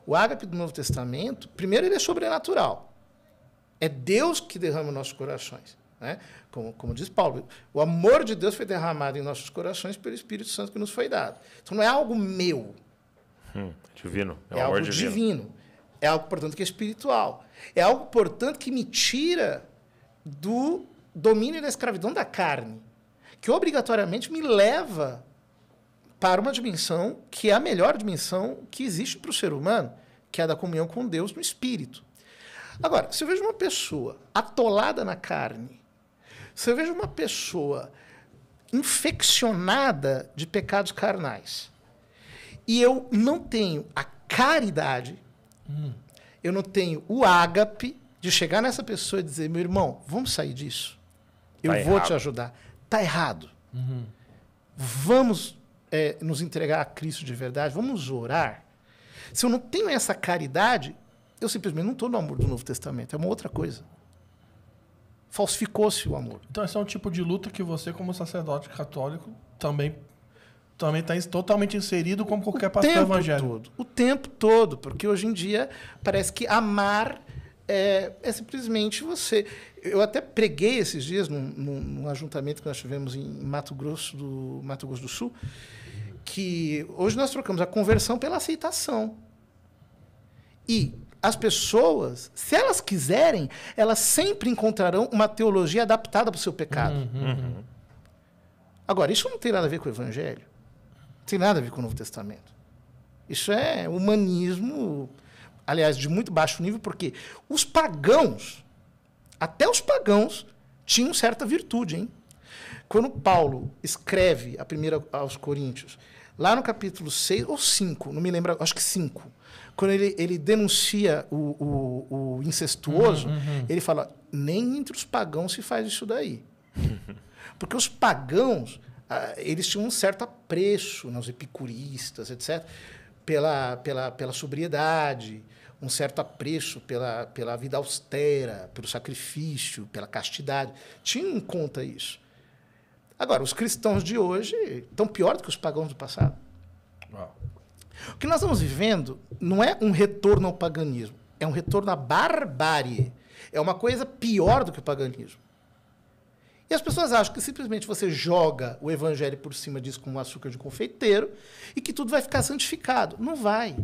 O ágape do Novo Testamento, primeiro, ele é sobrenatural. É Deus que derrama nossos corações. Né? Como, como diz Paulo, o amor de Deus foi derramado em nossos corações pelo Espírito Santo que nos foi dado. Então não é algo meu. Hum, divino. É, é algo divino. divino. É algo, portanto, que é espiritual. É algo, portanto, que me tira do domínio da escravidão da carne, que obrigatoriamente me leva para uma dimensão que é a melhor dimensão que existe para o ser humano, que é a da comunhão com Deus no espírito. Agora, se eu vejo uma pessoa atolada na carne, se eu vejo uma pessoa infeccionada de pecados carnais, e eu não tenho a caridade, hum. eu não tenho o ágape de chegar nessa pessoa e dizer: meu irmão, vamos sair disso. Tá eu errado. vou te ajudar. Tá errado. Uhum. Vamos é, nos entregar a Cristo de verdade, vamos orar. Se eu não tenho essa caridade, eu simplesmente não estou no amor do Novo Testamento, é uma outra coisa. Falsificou-se o amor. Então esse é um tipo de luta que você, como sacerdote católico, também também está totalmente inserido como qualquer pastor evangélico. Todo, o tempo todo, porque hoje em dia parece que amar é, é simplesmente você. Eu até preguei esses dias num, num, num ajuntamento que nós tivemos em Mato Grosso do Mato Grosso do Sul que hoje nós trocamos a conversão pela aceitação. E as pessoas, se elas quiserem, elas sempre encontrarão uma teologia adaptada para o seu pecado. Uhum, uhum, Agora, isso não tem nada a ver com o Evangelho. Não tem nada a ver com o Novo Testamento. Isso é humanismo, aliás, de muito baixo nível, porque os pagãos, até os pagãos, tinham certa virtude, hein? Quando Paulo escreve a primeira aos Coríntios lá no capítulo 6 ou 5, não me lembro, acho que 5, quando ele, ele denuncia o, o, o incestuoso, uhum, uhum. ele fala: nem entre os pagãos se faz isso daí. Porque os pagãos, ah, eles tinham um certo apreço nos epicuristas, etc., pela, pela, pela sobriedade, um certo apreço pela, pela vida austera, pelo sacrifício, pela castidade. Tinha em conta isso. Agora, os cristãos de hoje estão pior do que os pagãos do passado. Uau. O que nós estamos vivendo não é um retorno ao paganismo, é um retorno à barbárie. É uma coisa pior do que o paganismo. E as pessoas acham que simplesmente você joga o evangelho por cima disso com um açúcar de confeiteiro e que tudo vai ficar santificado. Não vai.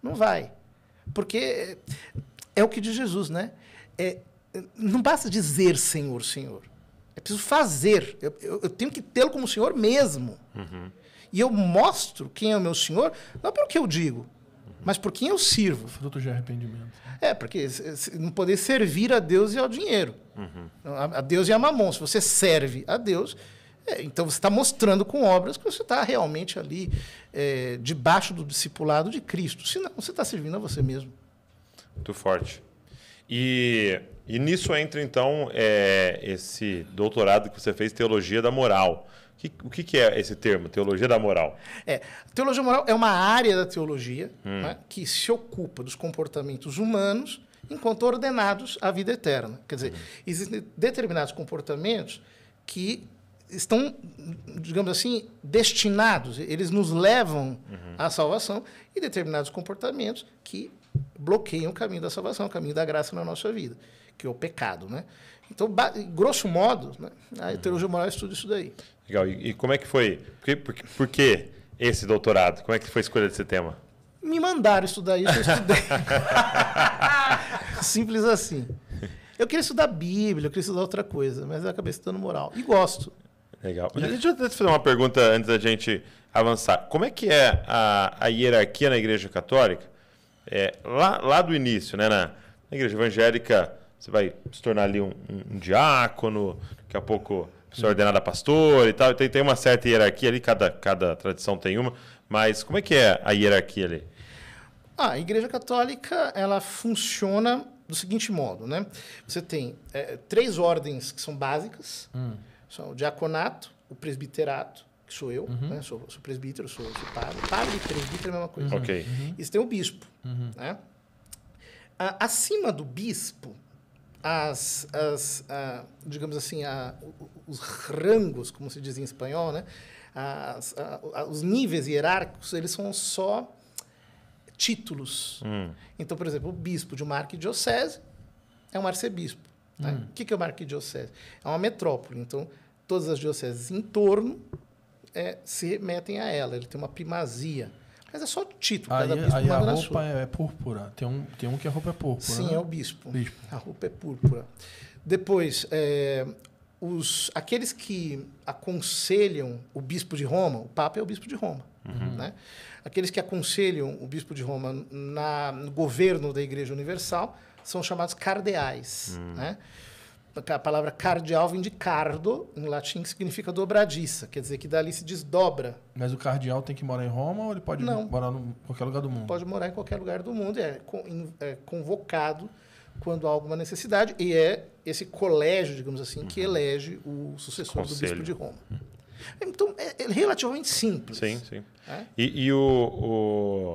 Não vai. Porque é, é o que diz Jesus, né? É, não basta dizer Senhor, Senhor preciso fazer. Eu, eu, eu tenho que tê-lo como senhor mesmo. Uhum. E eu mostro quem é o meu senhor, não pelo que eu digo, uhum. mas por quem eu sirvo. Fruto de arrependimento. É, porque não poder servir a Deus e ao dinheiro. Uhum. A, a, Deus e a mamon. Se você serve a Deus, é, então você está mostrando com obras que você está realmente ali é, debaixo do discipulado de Cristo. Senão, você está servindo a você mesmo. Muito forte. E e nisso entra, então, é, esse doutorado que você fez, Teologia da Moral. Que, o que, que, é esse termo, teologia da moral? É, teologia moral é uma área da teologia hum. né, que se ocupa dos comportamentos humanos enquanto ordenados à vida eterna. Quer dizer, hum. existem determinados comportamentos que estão, digamos assim, destinados, eles nos levam uhum. à salvação, e determinados comportamentos que bloqueiam o caminho da salvação, o caminho da graça na nossa vida que é o pecado, né? Então, grosso modo, né, a uhum. heterologia moral estuda isso daí. Legal. E, e como é que foi? Por que, por que, esse doutorado? Como é que foi a escolha desse tema? Me mandaram estudar isso, eu estudei. Simples assim. Eu queria estudar Bíblia, eu queria estudar outra coisa, mas eu acabei estudando moral. E gosto. Legal. Deixa eu te fazer uma pergunta antes da gente avançar. Como é que é a, a hierarquia na Igreja Católica? É, lá, lá do início, né, na, na Igreja Evangélica, você vai se tornar ali um, um, um diácono, daqui a pouco é ordenado a pastor e tal. Então tem uma certa hierarquia ali, cada, cada tradição tem uma. Mas como é que é a hierarquia ali? Ah, a Igreja Católica ela funciona do seguinte modo, né? Você tem é, três ordens que são básicas. Hum. São o diaconato, o presbiterato, que sou eu, uhum. né? sou, sou presbítero, sou, sou padre. Padre e presbítero é a mesma coisa. Uhum. Ok. Uhum. E você tem o bispo, uhum. né? acima do bispo, as, as digamos assim, a, os rangos, como se diz em espanhol, né? As, a, os níveis hierárquicos, eles são só títulos. Hum. Então, por exemplo, o bispo de uma arquidiocese é um arcebispo. Tá? Hum. O que é uma arquidiocese? É uma metrópole. Então, todas as dioceses em torno é, se remetem a ela. Ele tem uma primazia. Mas é só título. Aí, bispo, aí a roupa é, é, púrpura. Tem um, tem um que a roupa é púrpura. Sim, né? é o bispo. bispo. A roupa é púrpura. Depois, é, os, aqueles que aconselham o bispo de Roma, o Papa é o bispo de Roma. Uhum. Né? Aqueles que aconselham o bispo de Roma na, no governo da Igreja Universal são chamados cardeais. Uhum. Né? a palavra cardial vem de cardo, em latim, que significa dobradiça. Quer dizer que dali se desdobra. Mas o cardeal tem que morar em Roma ou ele pode Não. morar em qualquer lugar do mundo? Pode morar em qualquer lugar do mundo. É, é convocado quando há alguma necessidade. E é esse colégio, digamos assim, uhum. que elege o sucessor Conselho. do bispo de Roma. Então, é, é, relativamente simples. Sim, sim. É? E, e o,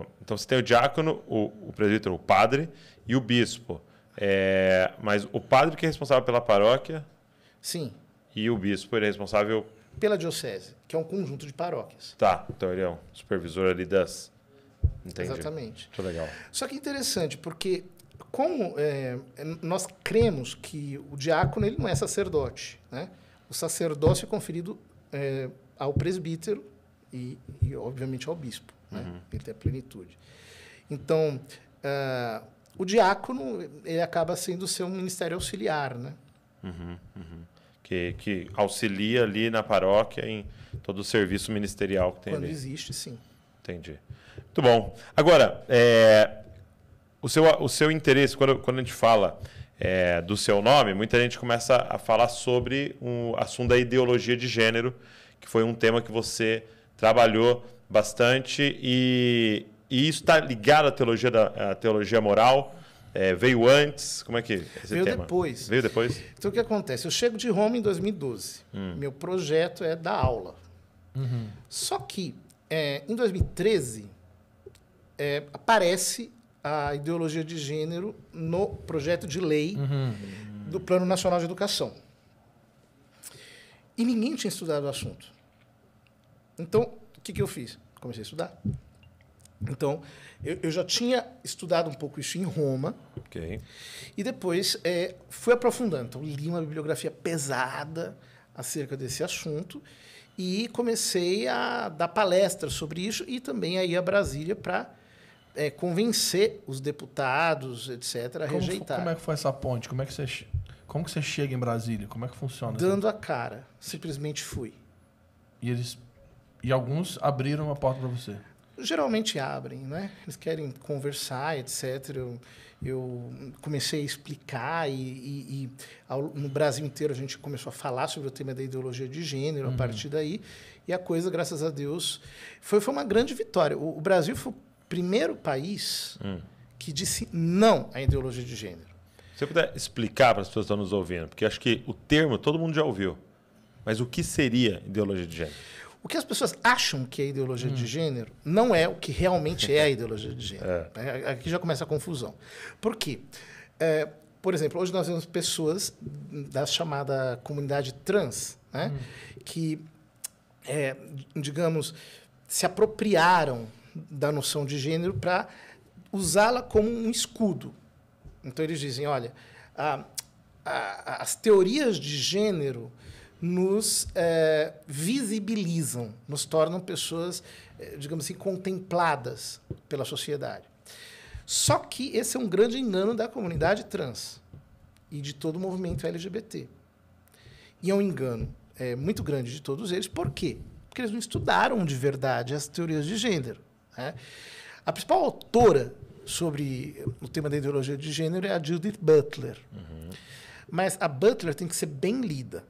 o, Então, você tem o diácono, o, o presbítero, o padre e o bispo. É, mas o padre que é responsável pela paróquia. Sim. E o bispo ele é responsável. Pela diocese, que é um conjunto de paróquias. Tá, então ele é um supervisor ali das. Entendi. Exatamente. Muito legal. Só que interessante, porque como é, nós cremos que o diácono ele não é sacerdote, né? O sacerdócio é conferido é, ao presbítero e, e, obviamente, ao bispo. Né? Uhum. Ele tem a plenitude. Então, uh, o diácono, ele acaba sendo seu ministério auxiliar, né? Uhum, uhum. Que, que auxilia ali na paróquia em todo o serviço ministerial que tem Quando ali. existe, sim. Entendi. Muito bom. Agora, é, o, seu, o seu interesse, quando, quando a gente fala é, do seu nome, muita gente começa a falar sobre o um assunto da ideologia de gênero, que foi um tema que você trabalhou bastante e, e isso está ligado à teologia, da, à teologia moral? É, veio antes? Como é que é Veio tema? depois. Veio depois? Então, o que acontece? Eu chego de Roma em 2012. Hum. Meu projeto é dar aula. Uhum. Só que, é, em 2013, é, aparece a ideologia de gênero no projeto de lei uhum. do Plano Nacional de Educação. E ninguém tinha estudado o assunto. Então, o que, que eu fiz? Comecei a estudar. Então, eu, eu, já tinha estudado um pouco isso em Roma. Ok. E depois é, fui aprofundando. Então, li uma bibliografia pesada acerca desse assunto e comecei a dar palestras sobre isso e também a ir a Brasília para é, convencer os deputados, etc., a como rejeitar. como é que foi essa ponte? Como é que você, como que você chega em Brasília? Como é que funciona? Dando a cara. Simplesmente fui. E eles... E alguns abriram a porta para você geralmente abrem, né? Eles querem conversar, etc. Eu, eu comecei a explicar e, e, e ao, no Brasil inteiro a gente começou a falar sobre o tema da ideologia de gênero uhum. a partir daí. E a coisa, graças a Deus, foi, foi uma grande vitória. O, o Brasil foi o primeiro país uhum. que disse não à ideologia de gênero. Se você puder explicar para as pessoas que estão nos ouvindo, porque acho que o termo todo mundo já ouviu, mas o que seria ideologia de gênero? O que as pessoas acham que é ideologia hum. de gênero não é o que realmente é a ideologia de gênero. É. É, é. Aqui já começa a confusão. Por quê? É, por exemplo, hoje nós temos pessoas da chamada comunidade trans, né, hum. que, é, digamos, se apropriaram da noção de gênero para usá-la como um escudo. Então eles dizem, olha, a, a, as teorias de gênero nos é, visibilizam, nos tornam pessoas, é, digamos assim, contempladas pela sociedade. Só que esse é um grande engano da comunidade trans e de todo o movimento LGBT. E é um engano é, muito grande de todos eles, por quê? Porque eles não estudaram de verdade as teorias de gênero. Né? A principal autora sobre o tema da ideologia de gênero é a Judith Butler. Uhum. Mas a Butler tem que ser bem lida.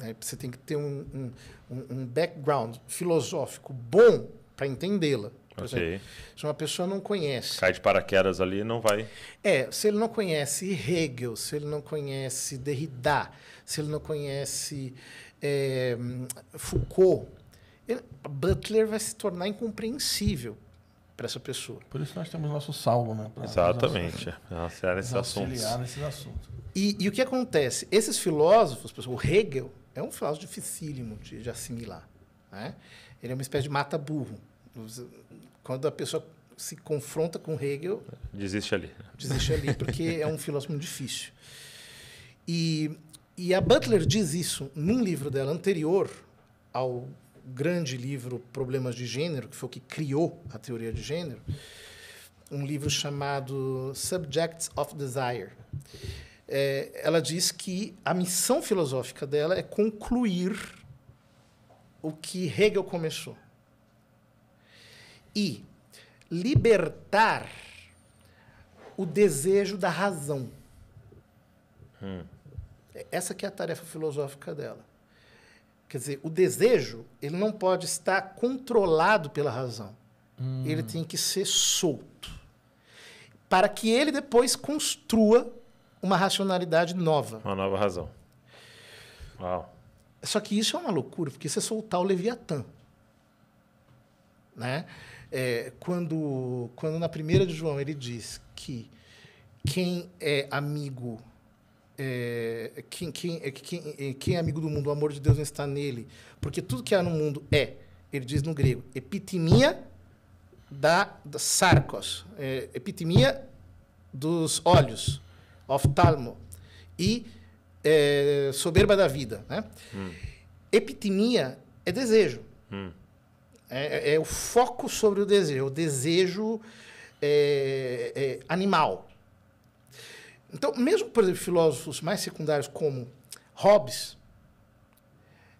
Né? Você tem que ter um, um, um background filosófico bom para entendê-la. Okay. se uma pessoa não conhece. Cai de paraquedas ali não vai. É, se ele não conhece Hegel, se ele não conhece Derrida, se ele não conhece é, Foucault, ele, Butler vai se tornar incompreensível para essa pessoa. Por isso nós temos nosso salmo, né? Pra, Exatamente. Nossa, é, nesses assuntos. nesses assuntos. E, e o que acontece? Esses filósofos, o Hegel, é um filósofo dificílimo de, de assimilar. Né? Ele é uma espécie de mata-burro. Quando a pessoa se confronta com Hegel. Desiste ali. Desiste ali, porque é um filósofo muito difícil. E, e a Butler diz isso num livro dela anterior ao grande livro Problemas de Gênero, que foi o que criou a teoria de gênero, um livro chamado Subjects of Desire é, ela diz que a missão filosófica dela é concluir o que Hegel começou. E libertar o desejo da razão. Hum. Essa que é a tarefa filosófica dela. Quer dizer, o desejo ele não pode estar controlado pela razão. Hum. Ele tem que ser solto. Para que ele depois construa uma racionalidade nova. Uma nova razão. Uau. Só que isso é uma loucura, porque você soltar o Leviatã. Né? É, quando, quando na primeira de João ele diz que quem é amigo é, quem, quem, é, quem, é, quem, é amigo do mundo, o amor de Deus não está nele. Porque tudo que há no mundo é, ele diz no grego, epitimia da, da sarcos, é, epitimia dos olhos oftalmo, e é, soberba da vida. Né? Hum. Epitimia é desejo. Hum. É, é, é o foco sobre o desejo, o desejo é, é, animal. Então, mesmo, por exemplo, filósofos mais secundários como Hobbes,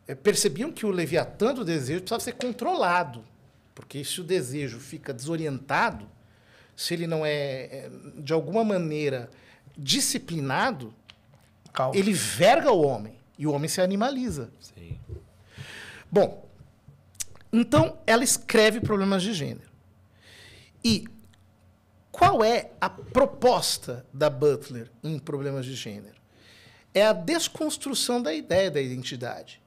é, percebiam que o leviatã do desejo precisava ser controlado. Porque se o desejo fica desorientado, se ele não é, de alguma maneira, disciplinado, Calma. ele verga o homem. E o homem se animaliza. Sim. Bom, então ela escreve problemas de gênero. E qual é a proposta da Butler em problemas de gênero? É a desconstrução da ideia da identidade.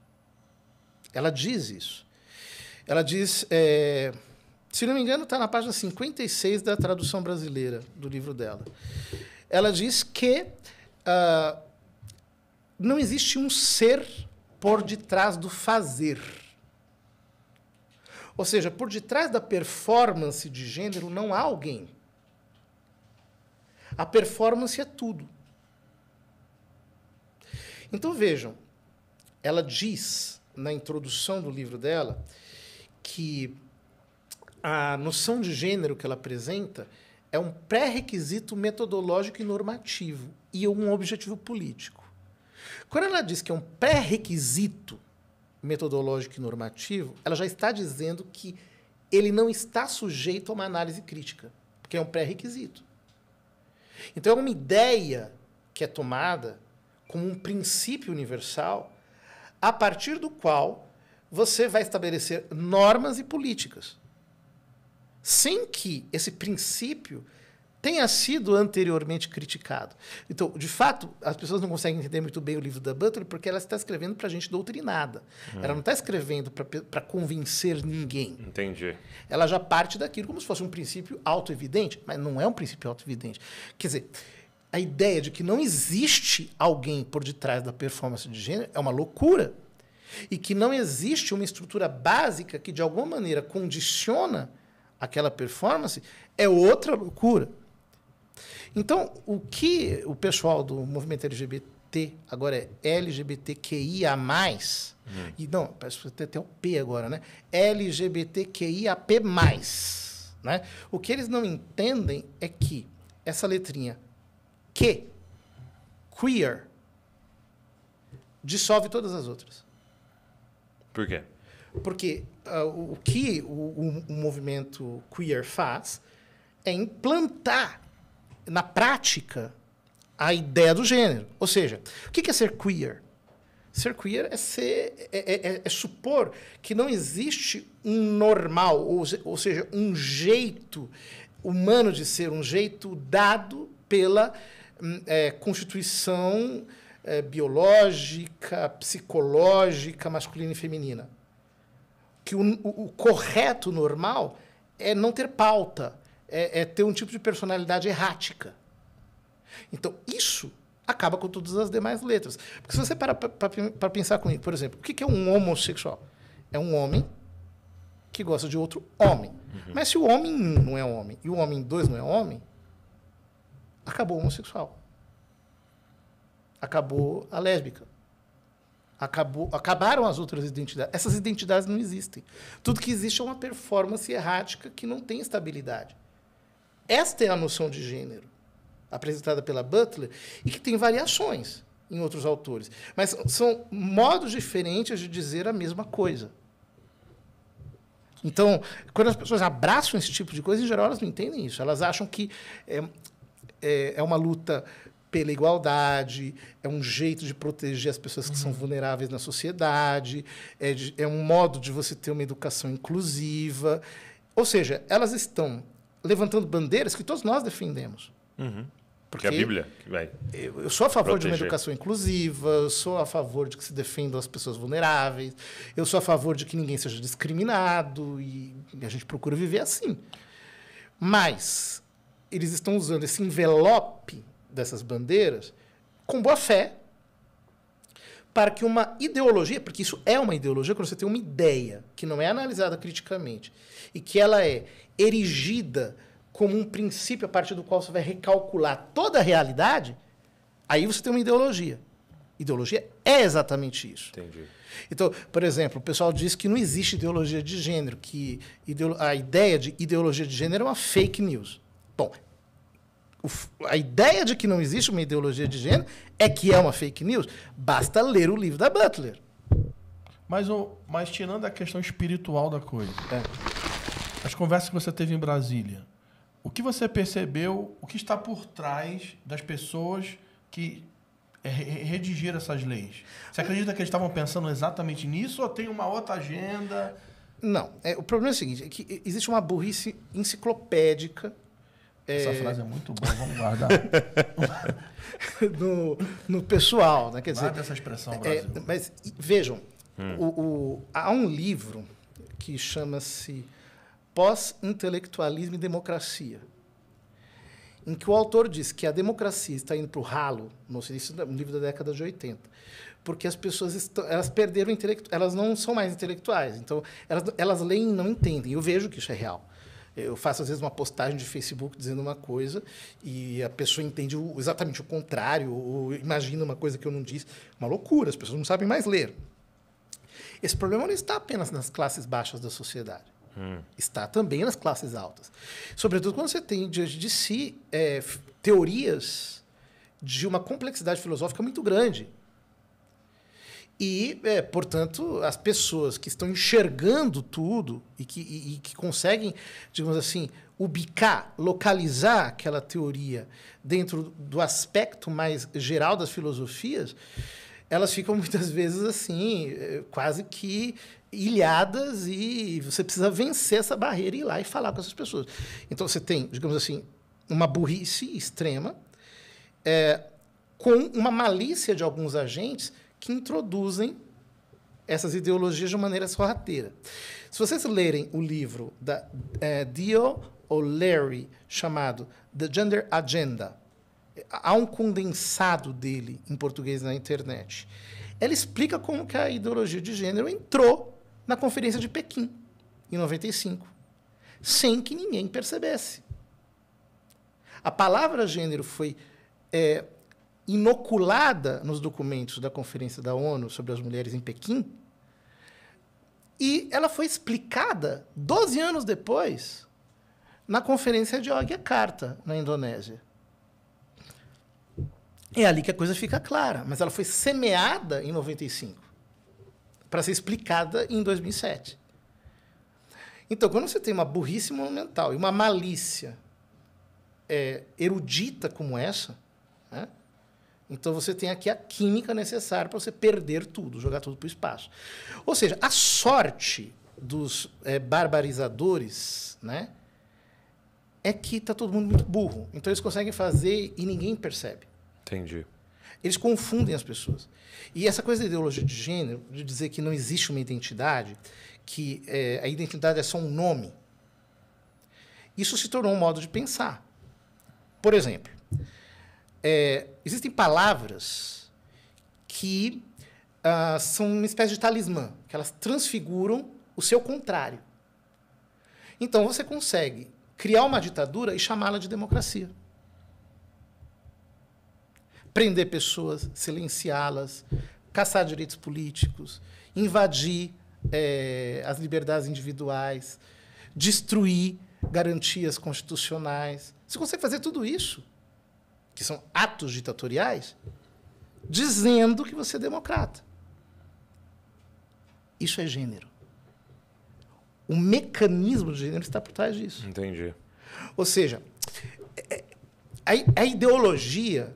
Ela diz isso. Ela diz. É, se não me engano, está na página 56 da tradução brasileira do livro dela ela diz que uh, não existe um ser por detrás do fazer. Ou seja, por detrás da performance de gênero não há alguém. A performance é tudo. Então vejam, ela diz na introdução do livro dela que a noção de gênero que ela apresenta é um pré-requisito metodológico e normativo e um objetivo político. Quando ela diz que é um pré-requisito metodológico e normativo, ela já está dizendo que ele não está sujeito a uma análise crítica, porque é um pré-requisito. Então é uma ideia que é tomada como um princípio universal a partir do qual você vai estabelecer normas e políticas sem que esse princípio tenha sido anteriormente criticado. Então, de fato, as pessoas não conseguem entender muito bem o livro da Butler porque ela está escrevendo para gente doutrinada. Hum. Ela não está escrevendo para convencer ninguém. Entendi. Ela já parte daquilo como se fosse um princípio autoevidente, mas não é um princípio autoevidente. Quer dizer, a ideia de que não existe alguém por detrás da performance de gênero é uma loucura. E que não existe uma estrutura básica que, de alguma maneira, condiciona aquela performance, é outra loucura. Então, o que o pessoal do movimento LGBT, agora é LGBTQIA+, hum. e não, parece que tem até o P agora, né? LGBTQIAP+, né? O que eles não entendem é que essa letrinha Q, queer, dissolve todas as outras. Por quê? Porque uh, o que o, o, o movimento queer faz é implantar na prática a ideia do gênero. Ou seja, o que é ser queer? Ser queer é, ser, é, é, é, é supor que não existe um normal, ou, ou seja, um jeito humano de ser, um jeito dado pela hum, é, constituição é, biológica, psicológica, masculina e feminina que o, o, o correto, normal, é não ter pauta, é, é ter um tipo de personalidade errática. Então, isso acaba com todas as demais letras. Porque se você parar para pensar comigo, por exemplo, o que é um homossexual? É um homem que gosta de outro homem. Uhum. Mas se o homem 1 não é homem e o homem 2 não é homem, acabou o homossexual. Acabou a lésbica. Acabou, acabaram as outras identidades. Essas identidades não existem. Tudo que existe é uma performance errática que não tem estabilidade. Esta é a noção de gênero apresentada pela Butler e que tem variações em outros autores, mas são modos diferentes de dizer a mesma coisa. Então, quando as pessoas abraçam esse tipo de coisa, em geral elas não entendem isso. Elas acham que é, é, é uma luta pela igualdade, é um jeito de proteger as pessoas que uhum. são vulneráveis na sociedade, é, de, é um modo de você ter uma educação inclusiva. Ou seja, elas estão levantando bandeiras que todos nós defendemos. Uhum. É Porque a Bíblia que vai. Eu, sou a favor proteger. de uma educação inclusiva, eu sou a favor de que se defendam as pessoas vulneráveis, eu sou a favor de que ninguém seja discriminado e a gente procura viver assim. Mas eles estão usando esse envelope dessas bandeiras com boa fé para que uma ideologia, porque isso é uma ideologia quando você tem uma ideia que não é analisada criticamente e que ela é erigida como um princípio a partir do qual você vai recalcular toda a realidade, aí você tem uma ideologia. Ideologia é exatamente isso. Entendi. Então, por exemplo, o pessoal diz que não existe ideologia de gênero, que a ideia de ideologia de gênero é uma fake news. Bom, a ideia de que não existe uma ideologia de gênero é que é uma fake news. Basta ler o livro da Butler. Mas, mas tirando a questão espiritual da coisa, é. as conversas que você teve em Brasília, o que você percebeu, o que está por trás das pessoas que é, redigiram essas leis? Você acredita que eles estavam pensando exatamente nisso ou tem uma outra agenda? Não. É, o problema é o seguinte: é que existe uma burrice enciclopédica essa é... frase é muito boa, vamos guardar. no, no, pessoal, né? Quer dizer, essa expressão, é, Brasil. É, mas vejam, hum. o, o, há um livro que chama-se Pós-Intelectualismo e Democracia, em que o autor diz que a democracia está indo para o ralo, no livro da década de 80, porque as pessoas estão, elas perderam o intelecto, elas não são mais intelectuais, então elas, elas leem e não entendem. Eu vejo que isso é real. Eu faço, às vezes, uma postagem de Facebook dizendo uma coisa e a pessoa entende exatamente o contrário, ou imagina uma coisa que eu não disse. Uma loucura, as pessoas não sabem mais ler. Esse problema não está apenas nas classes baixas da sociedade. Hum. Está também nas classes altas. Sobretudo quando você tem diante de si é, teorias de uma complexidade filosófica muito grande e, é, portanto, as pessoas que estão enxergando tudo e que, e, e que conseguem, digamos assim, ubicar, localizar aquela teoria dentro do aspecto mais geral das filosofias, elas ficam muitas vezes assim, é, quase que ilhadas e você precisa vencer essa barreira e ir lá e falar com essas pessoas. Então você tem, digamos assim, uma burrice extrema é, com uma malícia de alguns agentes que introduzem essas ideologias de maneira sorrateira. Se vocês lerem o livro da é, Dio O'Leary, chamado The Gender Agenda, há um condensado dele em português na internet. Ela explica como que a ideologia de gênero entrou na Conferência de Pequim, em 95, sem que ninguém percebesse. A palavra gênero foi é, inoculada nos documentos da Conferência da ONU sobre as Mulheres em Pequim, e ela foi explicada 12 anos depois na Conferência de Yogyakarta, na Indonésia. É ali que a coisa fica clara, mas ela foi semeada em 95 para ser explicada em 2007. Então, quando você tem uma burrice monumental e uma malícia é, erudita como essa, né, então você tem aqui a química necessária para você perder tudo, jogar tudo para o espaço. Ou seja, a sorte dos é, barbarizadores, né? É que tá todo mundo muito burro. Então eles conseguem fazer e ninguém percebe. Entendi. Eles confundem as pessoas. E essa coisa da ideologia de gênero, de dizer que não existe uma identidade, que é, a identidade é só um nome, isso se tornou um modo de pensar. Por exemplo, é, existem palavras que uh, são uma espécie de talismã, que elas transfiguram o seu contrário. Então você consegue criar uma ditadura e chamá-la de democracia. Prender pessoas, silenciá-las, caçar direitos políticos, invadir é, as liberdades individuais, destruir garantias constitucionais. Você consegue fazer tudo isso que são atos ditatoriais, dizendo que você é democrata. Isso é gênero. O mecanismo de gênero está por trás disso. Entendi. Ou seja, é, é, a, ideologia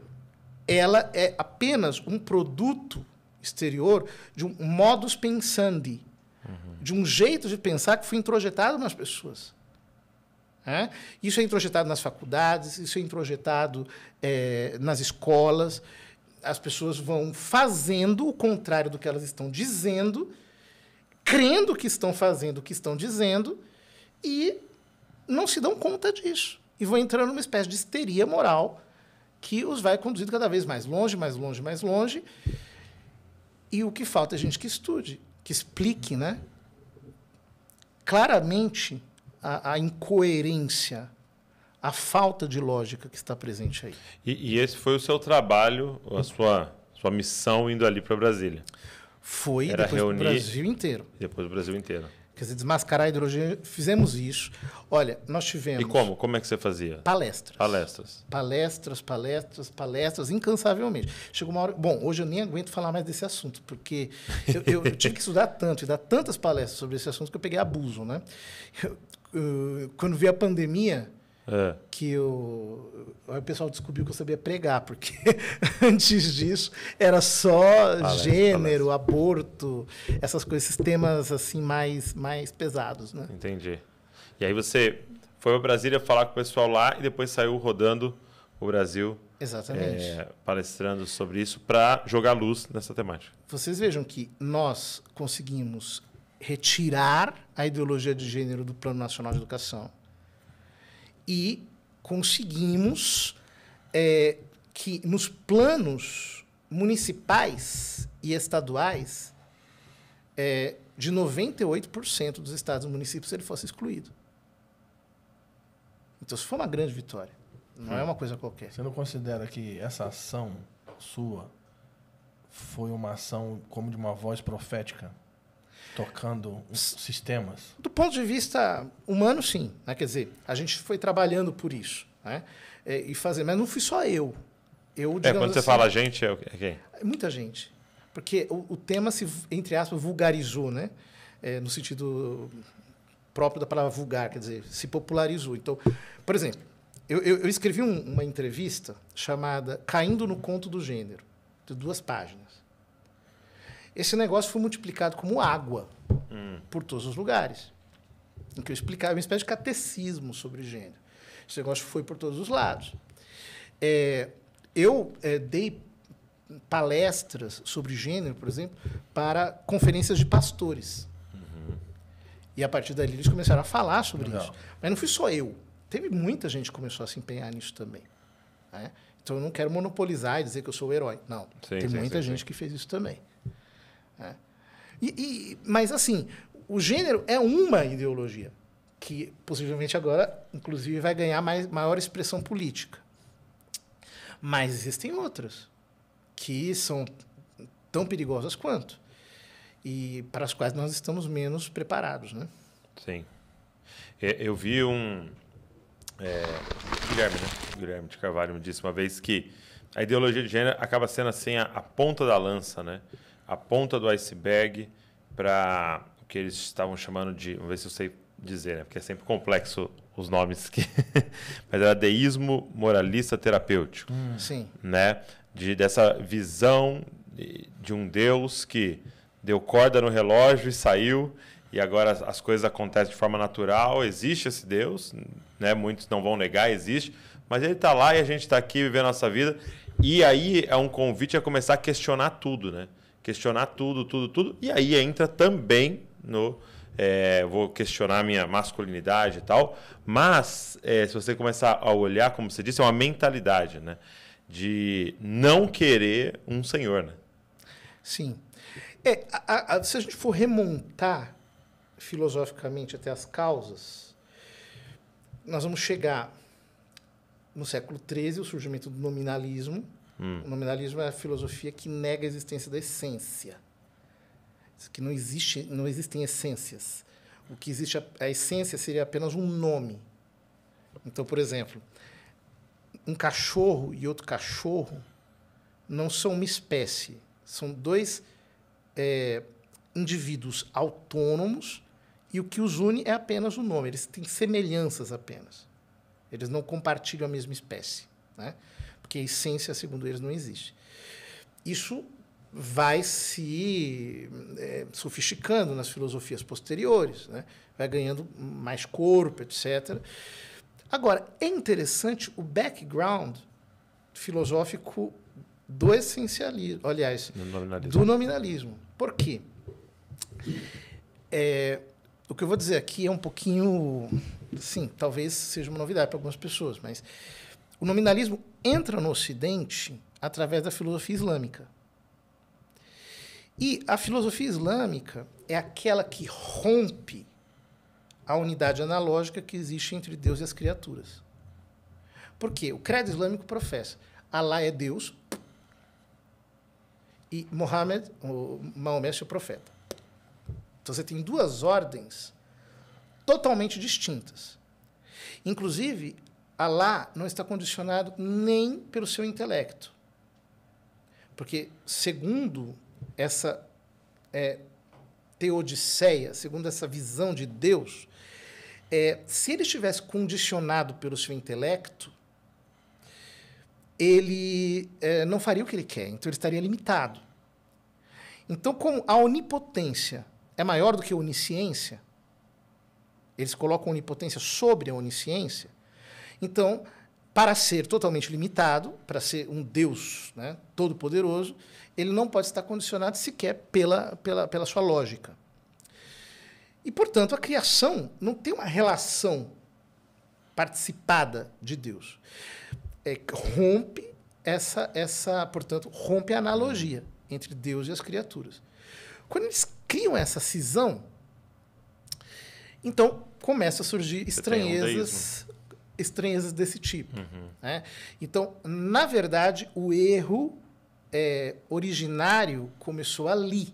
ela é apenas um produto exterior de um modus pensandi, uhum. de um jeito de pensar que foi introjetado nas pessoas. Né? Isso é introjetado nas faculdades, isso é introjetado é, nas escolas. As pessoas vão fazendo o contrário do que elas estão dizendo, crendo que estão fazendo o que estão dizendo e não se dão conta disso. E vão entrando numa espécie de histeria moral que os vai conduzindo cada vez mais longe, mais longe, mais longe. E o que falta é gente que estude, que explique né, claramente a, a incoerência, a falta de lógica que está presente aí. E, e, esse foi o seu trabalho, a sua, sua missão indo ali para Brasília? Foi, Era depois reunir, do Brasil inteiro. Depois do Brasil inteiro. Quer dizer, desmascarar a hidrogênio, fizemos isso. Olha, nós tivemos. E como? Como é que você fazia? Palestras. Palestras. Palestras, palestras, palestras, incansavelmente. Chegou uma hora. Bom, hoje eu nem aguento falar mais desse assunto, porque eu, eu, eu tinha que estudar tanto e dar tantas palestras sobre esse assunto que eu peguei abuso, né? Eu, eh, quando veio a pandemia, é. que eu, o pessoal descobriu que eu sabia pregar, porque antes disso era só palestra, gênero, palestra. aborto, essas coisas, esses temas assim mais, mais pesados. Né? Entendi. E aí você foi para Brasília falar com o pessoal lá e depois saiu rodando o Brasil. Exatamente. É, palestrando sobre isso para jogar luz nessa temática. Vocês vejam que nós conseguimos retirar a ideologia de gênero do Plano Nacional de Educação e conseguimos é, que nos planos municipais e estaduais é, de 98% dos estados e municípios ele fosse excluído. Então, isso foi uma grande vitória. Não hum. é uma coisa qualquer. Você não considera que essa ação sua foi uma ação como de uma voz profética? tocando sistemas? Do ponto de vista humano, sim. Né? Quer dizer, a gente foi trabalhando por isso. Né? É, e fazer, mas não fui só eu. eu é, quando você assim, fala a gente, é, é quem? É muita gente. Porque o, o, tema se, entre aspas, vulgarizou, né? É, no sentido próprio da palavra vulgar, quer dizer, se popularizou. Então, por exemplo, eu, eu, eu escrevi um, uma entrevista chamada Caindo no Conto do Gênero, de duas páginas esse negócio foi multiplicado como água hum. por todos os lugares. Em que eu explicava uma espécie de catecismo sobre gênero. Esse negócio foi por todos os lados. É, eu é, dei palestras sobre gênero, por exemplo, para conferências de pastores. Uhum. E a partir dali eles começaram a falar sobre Legal. isso. Mas não fui só eu. Teve muita gente que começou a se empenhar nisso também. Né? Então eu não quero monopolizar e dizer que eu sou o herói. Não. Sim, tem sim, muita sim, gente que fez isso também. É. E, e, mas, assim, o gênero é uma ideologia que possivelmente agora, inclusive, vai ganhar mais, maior expressão política. Mas existem outras que são tão perigosas quanto e para as quais nós estamos menos preparados, né? Sim. É, eu vi um é, Guilherme, né? Guilherme de Carvalho me disse uma vez que a ideologia de gênero acaba sendo assim a, a ponta da lança, né? a ponta do iceberg para o que eles estavam chamando de, vamos ver se eu sei dizer, né? porque é sempre complexo os nomes que, mas era deísmo moralista terapêutico, hum, sim, né? De dessa visão de, de um Deus que deu corda no relógio e saiu e agora as coisas acontecem de forma natural. Existe esse Deus, né? Muitos não vão negar, existe, mas ele está lá e a gente está aqui vivendo a nossa vida. E aí é um convite a começar a questionar tudo, né? questionar tudo, tudo, tudo. E aí entra também no. É, vou questionar minha masculinidade e tal, mas é, se você começar a olhar, como você disse, é uma mentalidade, né? De não querer um senhor, né? Sim. É, a, a, se a gente for remontar filosoficamente até as causas, nós vamos chegar no século XIII, o surgimento do nominalismo, Hum. O nominalismo é a filosofia que nega a existência da essência. que não, existe, não existem essências. O que existe, a, a essência seria apenas um nome. Então, por exemplo, um cachorro e outro cachorro não são uma espécie, são dois é, indivíduos autônomos e o que os une é apenas o nome. Eles têm semelhanças apenas. Eles não compartilham a mesma espécie. Né? Porque a essência, segundo eles, não existe. Isso vai se é, sofisticando nas filosofias posteriores, né? vai ganhando mais corpo, etc. Agora, é interessante o background filosófico do essencialismo, aliás, do nominalismo. Do nominalismo. Por quê? É, o que eu vou dizer aqui é um pouquinho, sim, talvez seja uma novidade para algumas pessoas, mas o nominalismo entra no Ocidente através da filosofia islâmica. E a filosofia islâmica é aquela que rompe a unidade analógica que existe entre Deus e as criaturas. Por quê? O credo islâmico professa: Allah é Deus e Mohammed, Maomé, é o profeta. Então você tem duas ordens totalmente distintas. Inclusive, Alá não está condicionado nem pelo seu intelecto. Porque, segundo essa é, teodiceia, segundo essa visão de Deus, é, se ele estivesse condicionado pelo seu intelecto, ele é, não faria o que ele quer, então ele estaria limitado. Então, como a onipotência é maior do que a onisciência, eles colocam a onipotência sobre a onisciência, então, para ser totalmente limitado, para ser um Deus né, todo-poderoso, ele não pode estar condicionado sequer pela, pela, pela sua lógica. E, portanto, a criação não tem uma relação participada de Deus. É, rompe essa, essa, portanto, rompe a analogia entre Deus e as criaturas. Quando eles criam essa cisão, então começa a surgir estranhezas estranhezas desse tipo. Uhum. Né? Então, na verdade, o erro é, originário começou ali.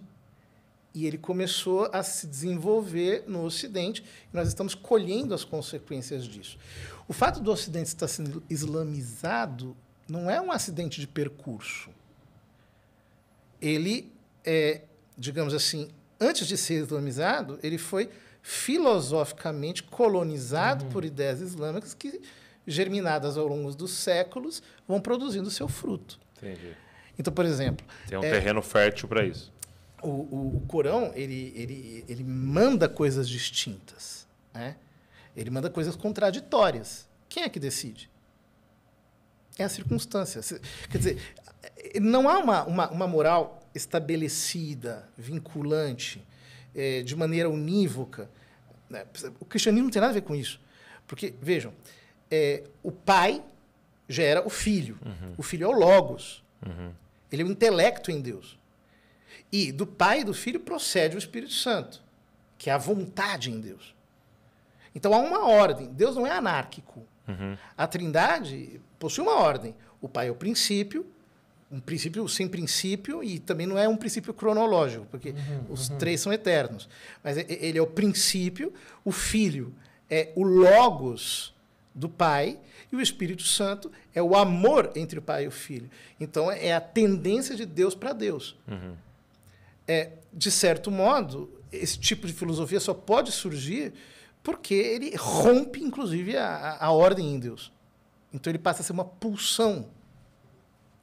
E ele começou a se desenvolver no Ocidente, e nós estamos colhendo as consequências disso. O fato do Ocidente estar sendo islamizado não é um acidente de percurso. Ele é, digamos assim, antes de ser islamizado, ele foi filosoficamente colonizado uhum. por ideias islâmicas que, germinadas ao longo dos séculos, vão produzindo seu fruto. Entendi. Então, por exemplo... Tem um é, terreno fértil para isso. O, o, o, Corão, ele, ele, ele manda coisas distintas, né? Ele manda coisas contraditórias. Quem é que decide? É a circunstância. Quer dizer, não há uma, uma, uma moral estabelecida, vinculante, é, de maneira unívoca. Né? O cristianismo não tem nada a ver com isso. Porque, vejam, é, o pai gera o filho. Uhum. O filho é o Logos. Uhum. Ele é o intelecto em Deus. E do pai e do filho procede o Espírito Santo, que é a vontade em Deus. Então há uma ordem. Deus não é anárquico. Uhum. A Trindade possui uma ordem. O Pai é o princípio, um princípio sem princípio e também não é um princípio cronológico, porque uhum, uhum. os uhum. três são eternos. Mas ele é o princípio, o Filho é o Logos do Pai e o Espírito Santo é o amor entre o Pai e o Filho. Então é a tendência de Deus para Deus. Uhum. É, de certo modo, esse tipo de filosofia só pode surgir porque ele rompe, inclusive, a, a ordem em Deus. Então ele passa a ser uma pulsão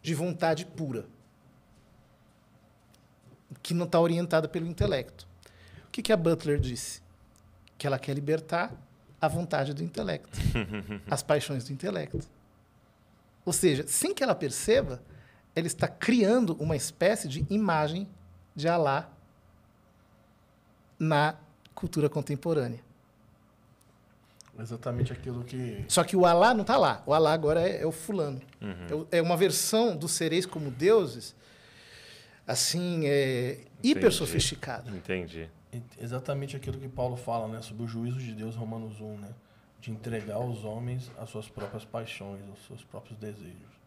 de vontade pura, que não está orientada pelo intelecto. O que, que a Butler disse? Que ela quer libertar a vontade do intelecto, as paixões do intelecto. Ou seja, sem que ela perceba, ela está criando uma espécie de imagem de Alá na cultura contemporânea. Exatamente aquilo que. Só que o Alá não está lá. O Alá agora é, é o fulano. Uhum. É, é uma versão dos sereis como deuses, assim, é, Entendi. hiper sofisticada. Entendi. Exatamente aquilo que Paulo fala, né? Sobre o juízo de Deus, Romanos 1, né? De entregar os homens às suas próprias paixões, aos seus próprios desejos.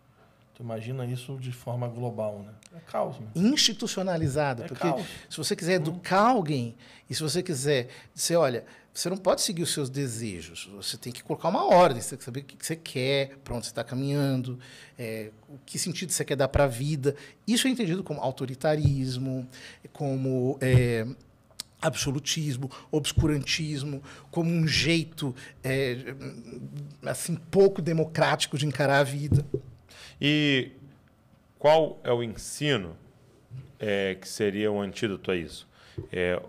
Tu imagina isso de forma global, né? É caos. Né? Institucionalizado. É porque caos. se você quiser uhum. educar alguém, e se você quiser dizer, olha, você não pode seguir os seus desejos. Você tem que colocar uma ordem, você tem que saber o que você quer, para onde você está caminhando, é, o que sentido você quer dar para a vida. Isso é entendido como autoritarismo, como é, absolutismo, obscurantismo, como um jeito é, assim pouco democrático de encarar a vida. E qual é o ensino é, que seria o um antídoto a isso? É,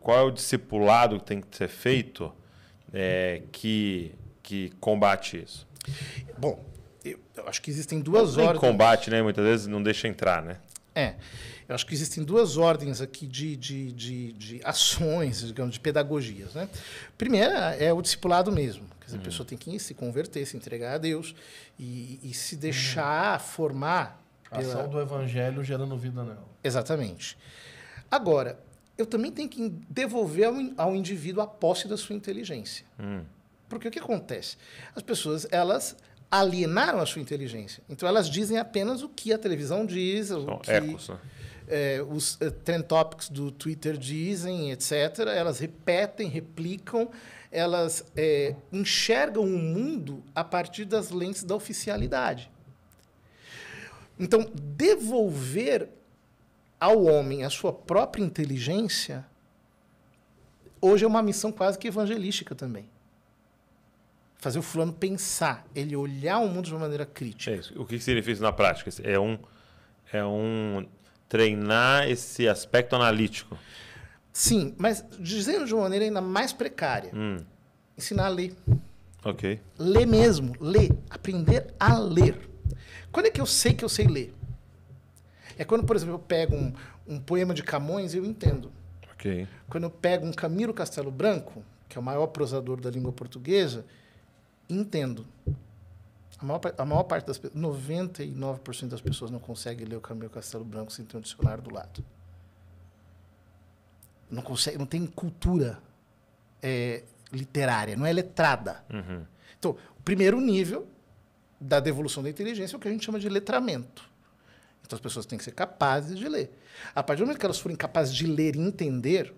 qual é o discipulado que tem que ser feito é, que, que combate isso? Bom, eu, acho que existem duas ordens. combate, né? Muitas vezes não deixa entrar, né? É. Eu acho que existem duas ordens aqui de, de, de, de ações, digamos, de pedagogias. Né? Primeira é o discipulado mesmo. Quer dizer, uhum. a hum. pessoa tem que se converter, se entregar a Deus e, e se hum. deixar uhum. formar. Pela... A ação do evangelho gerando vida nela. Exatamente. Agora, eu também tenho que devolver ao, ao indivíduo a posse da sua inteligência. Hum. Porque o que acontece? As pessoas, elas alienaram a sua inteligência. Então, elas dizem apenas o que a televisão diz, o que ecos, né? é, os uh, trend topics do Twitter dizem, etc. Elas repetem, replicam, elas é, enxergam o mundo a partir das lentes da oficialidade. Então, devolver ao homem a sua própria inteligência, hoje é uma missão quase que evangelística também. Fazer o fulano pensar, ele olhar o mundo de uma maneira crítica. É o que seria feito na prática? É um, é um treinar esse aspecto analítico. Sim, mas dizendo de uma maneira ainda mais precária. Hum. Ensinar a ler. Ok. Ler mesmo, ler. Aprender a ler. Quando é que eu sei que eu sei ler? É quando, por exemplo, eu pego um, um poema de Camões, eu entendo. Quando eu pego um Camilo Castelo Branco, que é o maior prosador da língua portuguesa, entendo. A maior, a maior parte das pessoas, 99% das pessoas não consegue ler o Camilo Castelo Branco sem ter um dicionário do lado. Não consegue, não tem cultura é, literária, não é letrada. Uhum. Então, o primeiro nível da devolução da inteligência é o que a gente chama de letramento. Então as pessoas têm que ser capazes de ler. A partir do momento que elas forem capazes de ler e entender,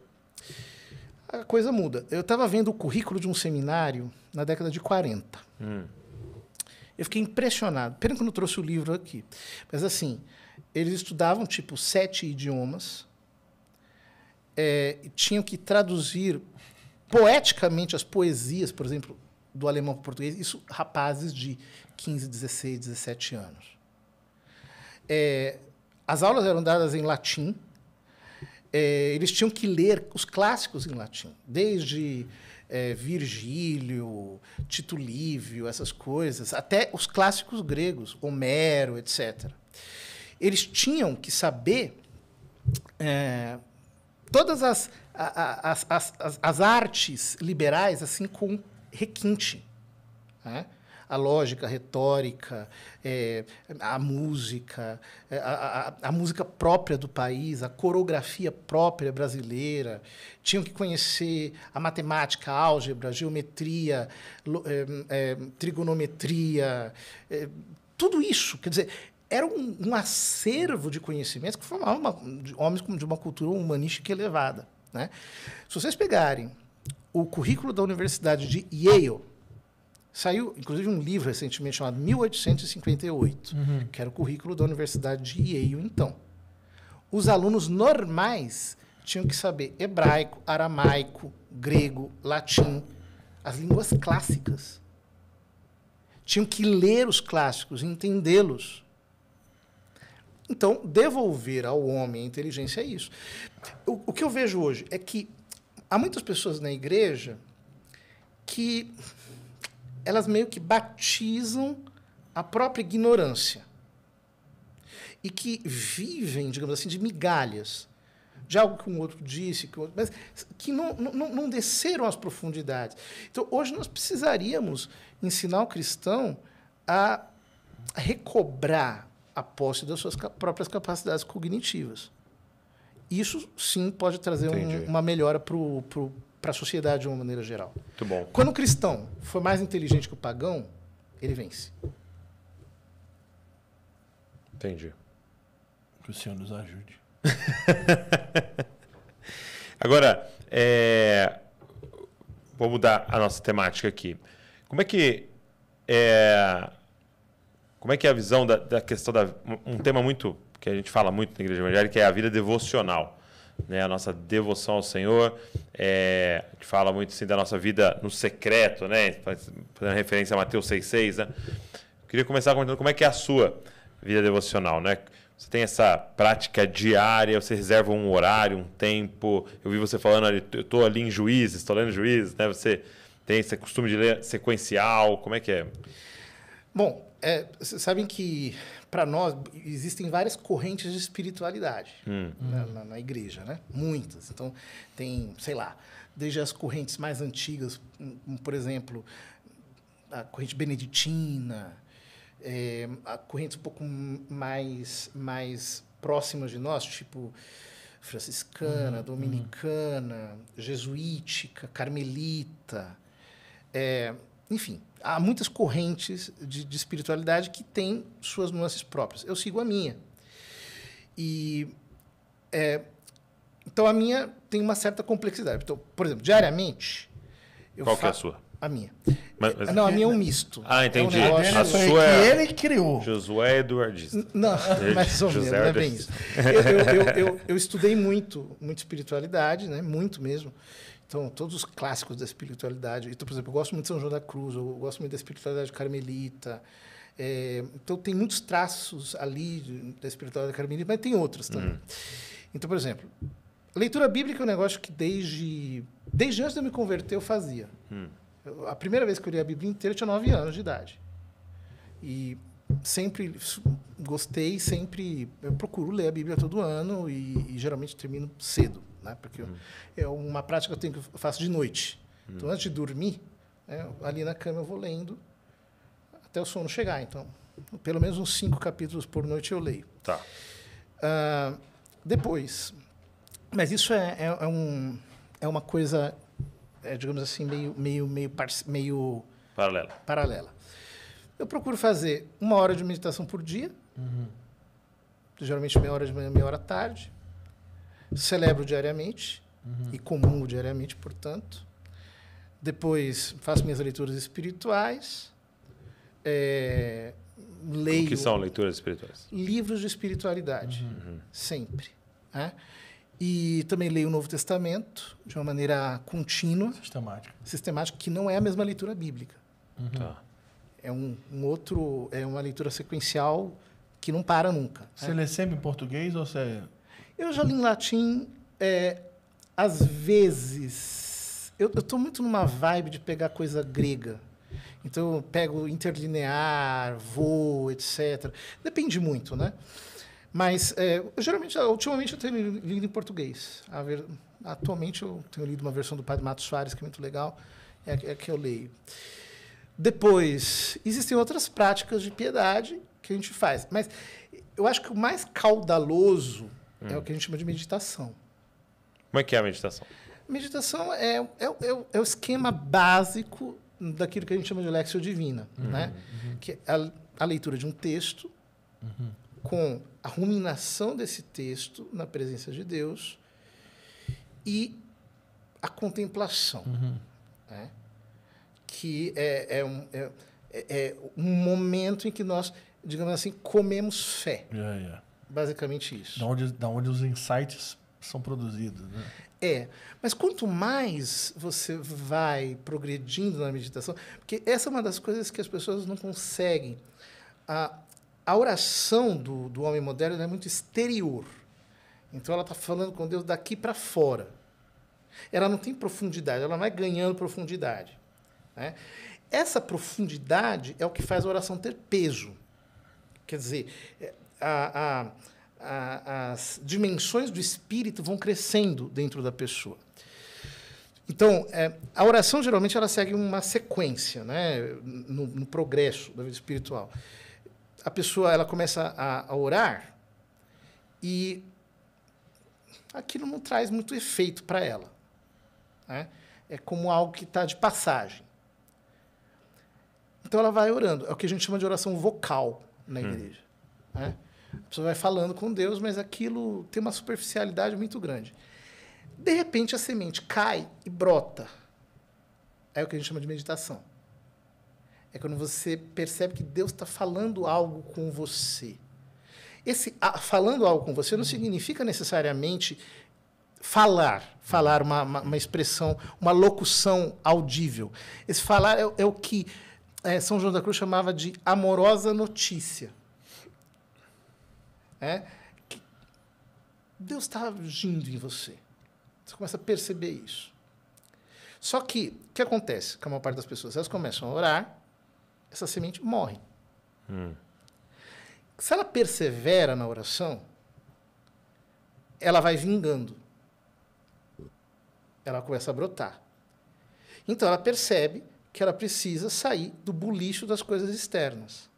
a coisa muda. Eu estava vendo o currículo de um seminário na década de 40. Hum. Eu fiquei impressionado. Pena que eu não trouxe o livro aqui. Mas assim, eles estudavam tipo sete idiomas, é, tinham que traduzir poeticamente as poesias, por exemplo, do alemão para o português, isso rapazes de 15, 16, 17 anos. É, as aulas eram dadas em latim. É, eles tinham que ler os clássicos em latim, desde é, Virgílio, Tito Lívio, essas coisas, até os clássicos gregos, Homero, etc. Eles tinham que saber é, todas as, a, a, as, as, as, artes liberais assim com requinte. Né? a lógica, a retórica, é, a música, é, a, a, a, música própria do país, a coreografia própria brasileira. Tinham que conhecer a matemática, a álgebra, a geometria, é, é, trigonometria, é, tudo isso. Quer dizer, era um, um, acervo de conhecimentos que formava uma, de homens de uma cultura humanística elevada. Né? Se vocês pegarem o currículo da Universidade de Yale, Saiu, inclusive, um livro recentemente chamado 1858, uhum. que era o currículo da Universidade de Yale, então. Os alunos normais tinham que saber hebraico, aramaico, grego, latim, as línguas clássicas. Tinham que ler os clássicos, entendê-los. Então, devolver ao homem a inteligência é isso. O, o que eu vejo hoje é que há muitas pessoas na igreja que elas meio que batizam a própria ignorância e que vivem, digamos assim, de migalhas de algo que um outro disse, que outro, mas que não, não, não desceram as profundidades. Então, hoje nós precisaríamos ensinar o cristão a recobrar a posse das suas próprias capacidades cognitivas. Isso, sim, pode trazer um, uma melhora para o para a sociedade de uma maneira geral. Muito bom. Quando o cristão for mais inteligente que o pagão, ele vence. Entendi. Que o Senhor nos ajude. Agora, é... vou mudar a nossa temática aqui. Como é que é, como é que é a visão da, da questão da um tema muito que a gente fala muito na igreja evangélica é a vida devocional né, a nossa devoção ao Senhor. É, a gente fala muito assim da nossa vida no secreto, né? Fazendo referência a Mateus 6,6, né? Eu queria começar comentando como é que é a sua vida devocional, né? Você tem essa prática diária, você reserva um horário, um tempo. Eu vi você falando, eu estou ali em juízes, estou lendo juízes, né? Você tem esse costume de ler sequencial, como é que é? Bom, é, sabem que para nós, existem várias correntes de espiritualidade hum. na, na, na, igreja, né? Muitas. Então, tem, sei lá, desde as correntes mais antigas, hum, por exemplo, a corrente beneditina, é, a correntes um pouco mais, mais próximas de nós, tipo franciscana, hum, dominicana, hum. jesuítica, carmelita. É, enfim, há muitas correntes de, de espiritualidade que têm suas nuances próprias. Eu sigo a minha. E. É, então a minha tem uma certa complexidade. Então, por exemplo, diariamente. Qual que é a sua? A minha. Mas, mas... É, não, a é minha é um é misto. Ah, entendi. É um negócio... A sua é... que ele criou. Josué Eduardista. Não, mais ou menos, não é bem isso. Eu, eu, eu, eu, estudei muito, muito espiritualidade, né? muito mesmo. Então, todos os clássicos da espiritualidade. Então, por exemplo, eu gosto muito de São João da Cruz, eu gosto muito da espiritualidade carmelita. É, então, tem muitos traços ali da espiritualidade carmelita, mas tem outros também. Uhum. Então, por exemplo, leitura bíblica é um negócio que desde, desde antes de eu me converter eu fazia. Uhum. Eu, a primeira vez que eu li a Bíblia inteira eu tinha 9 anos de idade. E sempre gostei, sempre. Eu procuro ler a Bíblia todo ano e, e geralmente termino cedo né? Porque uhum. é uma prática que eu, tenho, que eu faço de noite. Uhum. Então, antes de dormir, né, ali na cama eu vou lendo até o sono chegar. Então, pelo menos uns cinco capítulos por noite eu leio. Tá. Uh, depois, mas isso é, é, é, um, é uma coisa, é, digamos assim, meio, meio, meio, par, meio paralela. paralela. Eu procuro fazer uma hora de meditação por dia, uhum. geralmente meia hora de manhã, meia hora à tarde, celebro diariamente uhum. e comungo diariamente, portanto. Depois faço minhas leituras espirituais. É, leio. O que são leituras espirituais? Livros de espiritualidade, uhum. uhum. sempre. Né? E também leio o Novo Testamento de uma maneira contínua. Sistemática. Sistemática, que não é a mesma leitura bíblica. Uhum. Tá. É um, um, outro, é uma leitura sequencial que não para nunca. Você é. lê sempre em português ou você eu já li em latim, é, às vezes. Eu estou muito numa vibe de pegar coisa grega. Então, eu pego interlinear, voo, etc. Depende muito, né? Mas, é, geralmente, ah, ultimamente, eu tenho lido em português. Ver... Atualmente, eu tenho lido uma versão do Padre Matos Soares, que é muito legal. É, é que eu leio. Depois, existem outras práticas de piedade que a gente faz. Mas eu acho que o mais caudaloso é o que a gente chama de meditação. Como é que é a meditação? Meditação é, é, é, é, é o esquema básico daquilo que a gente chama de lexio divina, uhum, né? Uhum. Que é a, a, leitura de um texto uhum. com a ruminação desse texto na presença de Deus e a contemplação, uhum. né? que é, é, um, é, é, é, um momento em que nós, digamos assim, comemos fé. Yeah, é, yeah. Basicamente isso. Da onde, da onde os insights são produzidos. Né? É, mas quanto mais você vai progredindo na meditação, porque essa é uma das coisas que as pessoas não conseguem. A, a oração do, do homem moderno é muito exterior. Então ela está falando com Deus daqui para fora. Ela não tem profundidade, ela não vai é ganhando profundidade. Né? Essa profundidade é o que faz a oração ter peso. Quer dizer, é, a, a, a, as dimensões do espírito vão crescendo dentro da pessoa. Então, é, a oração geralmente ela segue uma sequência, né, no, no, progresso da vida espiritual. A pessoa ela começa a, a orar e aquilo não traz muito efeito para ela. Né? É como algo que está de passagem. Então ela vai orando. É o que a gente chama de oração vocal na hum. igreja. Hum. Né? A pessoa vai falando com Deus, mas aquilo tem uma superficialidade muito grande. De repente, a semente cai e brota. É o que a gente chama de meditação. É quando você percebe que Deus está falando algo com você. Esse a, falando algo com você não significa necessariamente falar, falar uma, uma, uma expressão, uma locução audível. Esse falar é, é o que é, São João da Cruz chamava de amorosa notícia. É? Deus está agindo em você. Você começa a perceber isso. Só que, o que acontece com a maior parte das pessoas? Elas começam a orar, essa semente morre. Hum. Se ela persevera na oração, ela vai vingando. Ela começa a brotar. Então, ela percebe que ela precisa sair do bulicho das coisas externas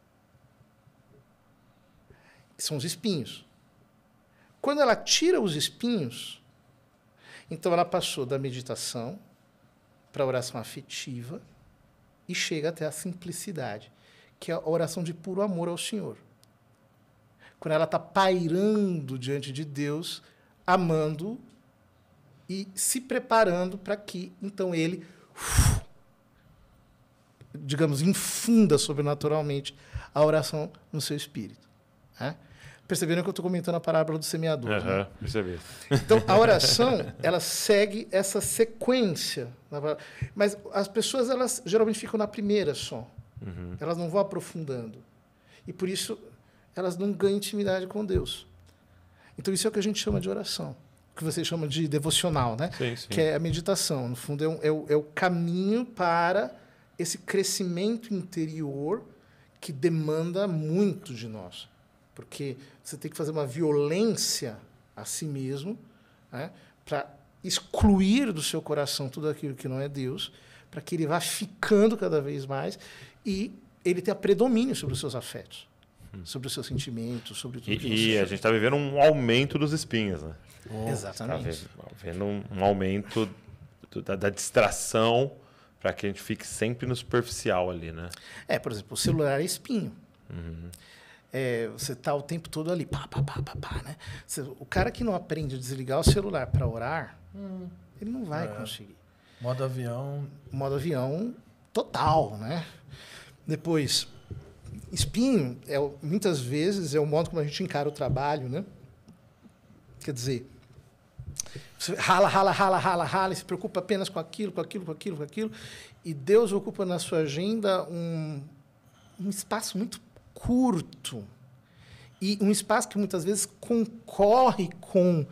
que são os espinhos. Quando ela tira os espinhos, então ela passou da meditação para a oração afetiva e chega até a simplicidade, que é a oração de puro amor ao Senhor. Quando ela está pairando diante de Deus, amando e se preparando para que então ele, digamos, infunda sobrenaturalmente a oração no seu espírito. Né? Perceberam que eu estou comentando a parábola do semeador. Uhum, né? percebi. Então, a oração, ela segue essa sequência. Mas as pessoas, elas geralmente ficam na primeira só. Uhum. Elas não vão aprofundando. E por isso, elas não ganham intimidade com Deus. Então, isso é o que a gente chama de oração. O que você chama de devocional, né? Sim, sim. Que é a meditação. No fundo, é, um, é, o, é o caminho para esse crescimento interior que demanda muito de nós porque você tem que fazer uma violência a si mesmo né, para excluir do seu coração tudo aquilo que não é Deus, para que ele vá ficando cada vez mais e ele tenha predomínio sobre os seus afetos, hum. sobre os seus sentimentos, sobre tudo. E, que e a gente está vivendo um aumento dos espinhos, né? Oh, Exatamente. Tá vendo um aumento da, da distração para que a gente fique sempre no superficial ali, né? É, por exemplo, o celular é espinho. Uhum. É, você está o tempo todo ali, pá, pá, pá, pá, pá, né? Você, o cara que não aprende a desligar o celular para orar, hum. ele não vai é. conseguir. Modo avião. Modo avião total, né? Depois, espinho, é, muitas vezes, é o modo como a gente encara o trabalho, né? Quer dizer, você rala, rala, rala, rala, rala, e se preocupa apenas com aquilo, com aquilo, com aquilo, com aquilo. E Deus ocupa na sua agenda um, um espaço muito curto e um espaço que muitas vezes concorre com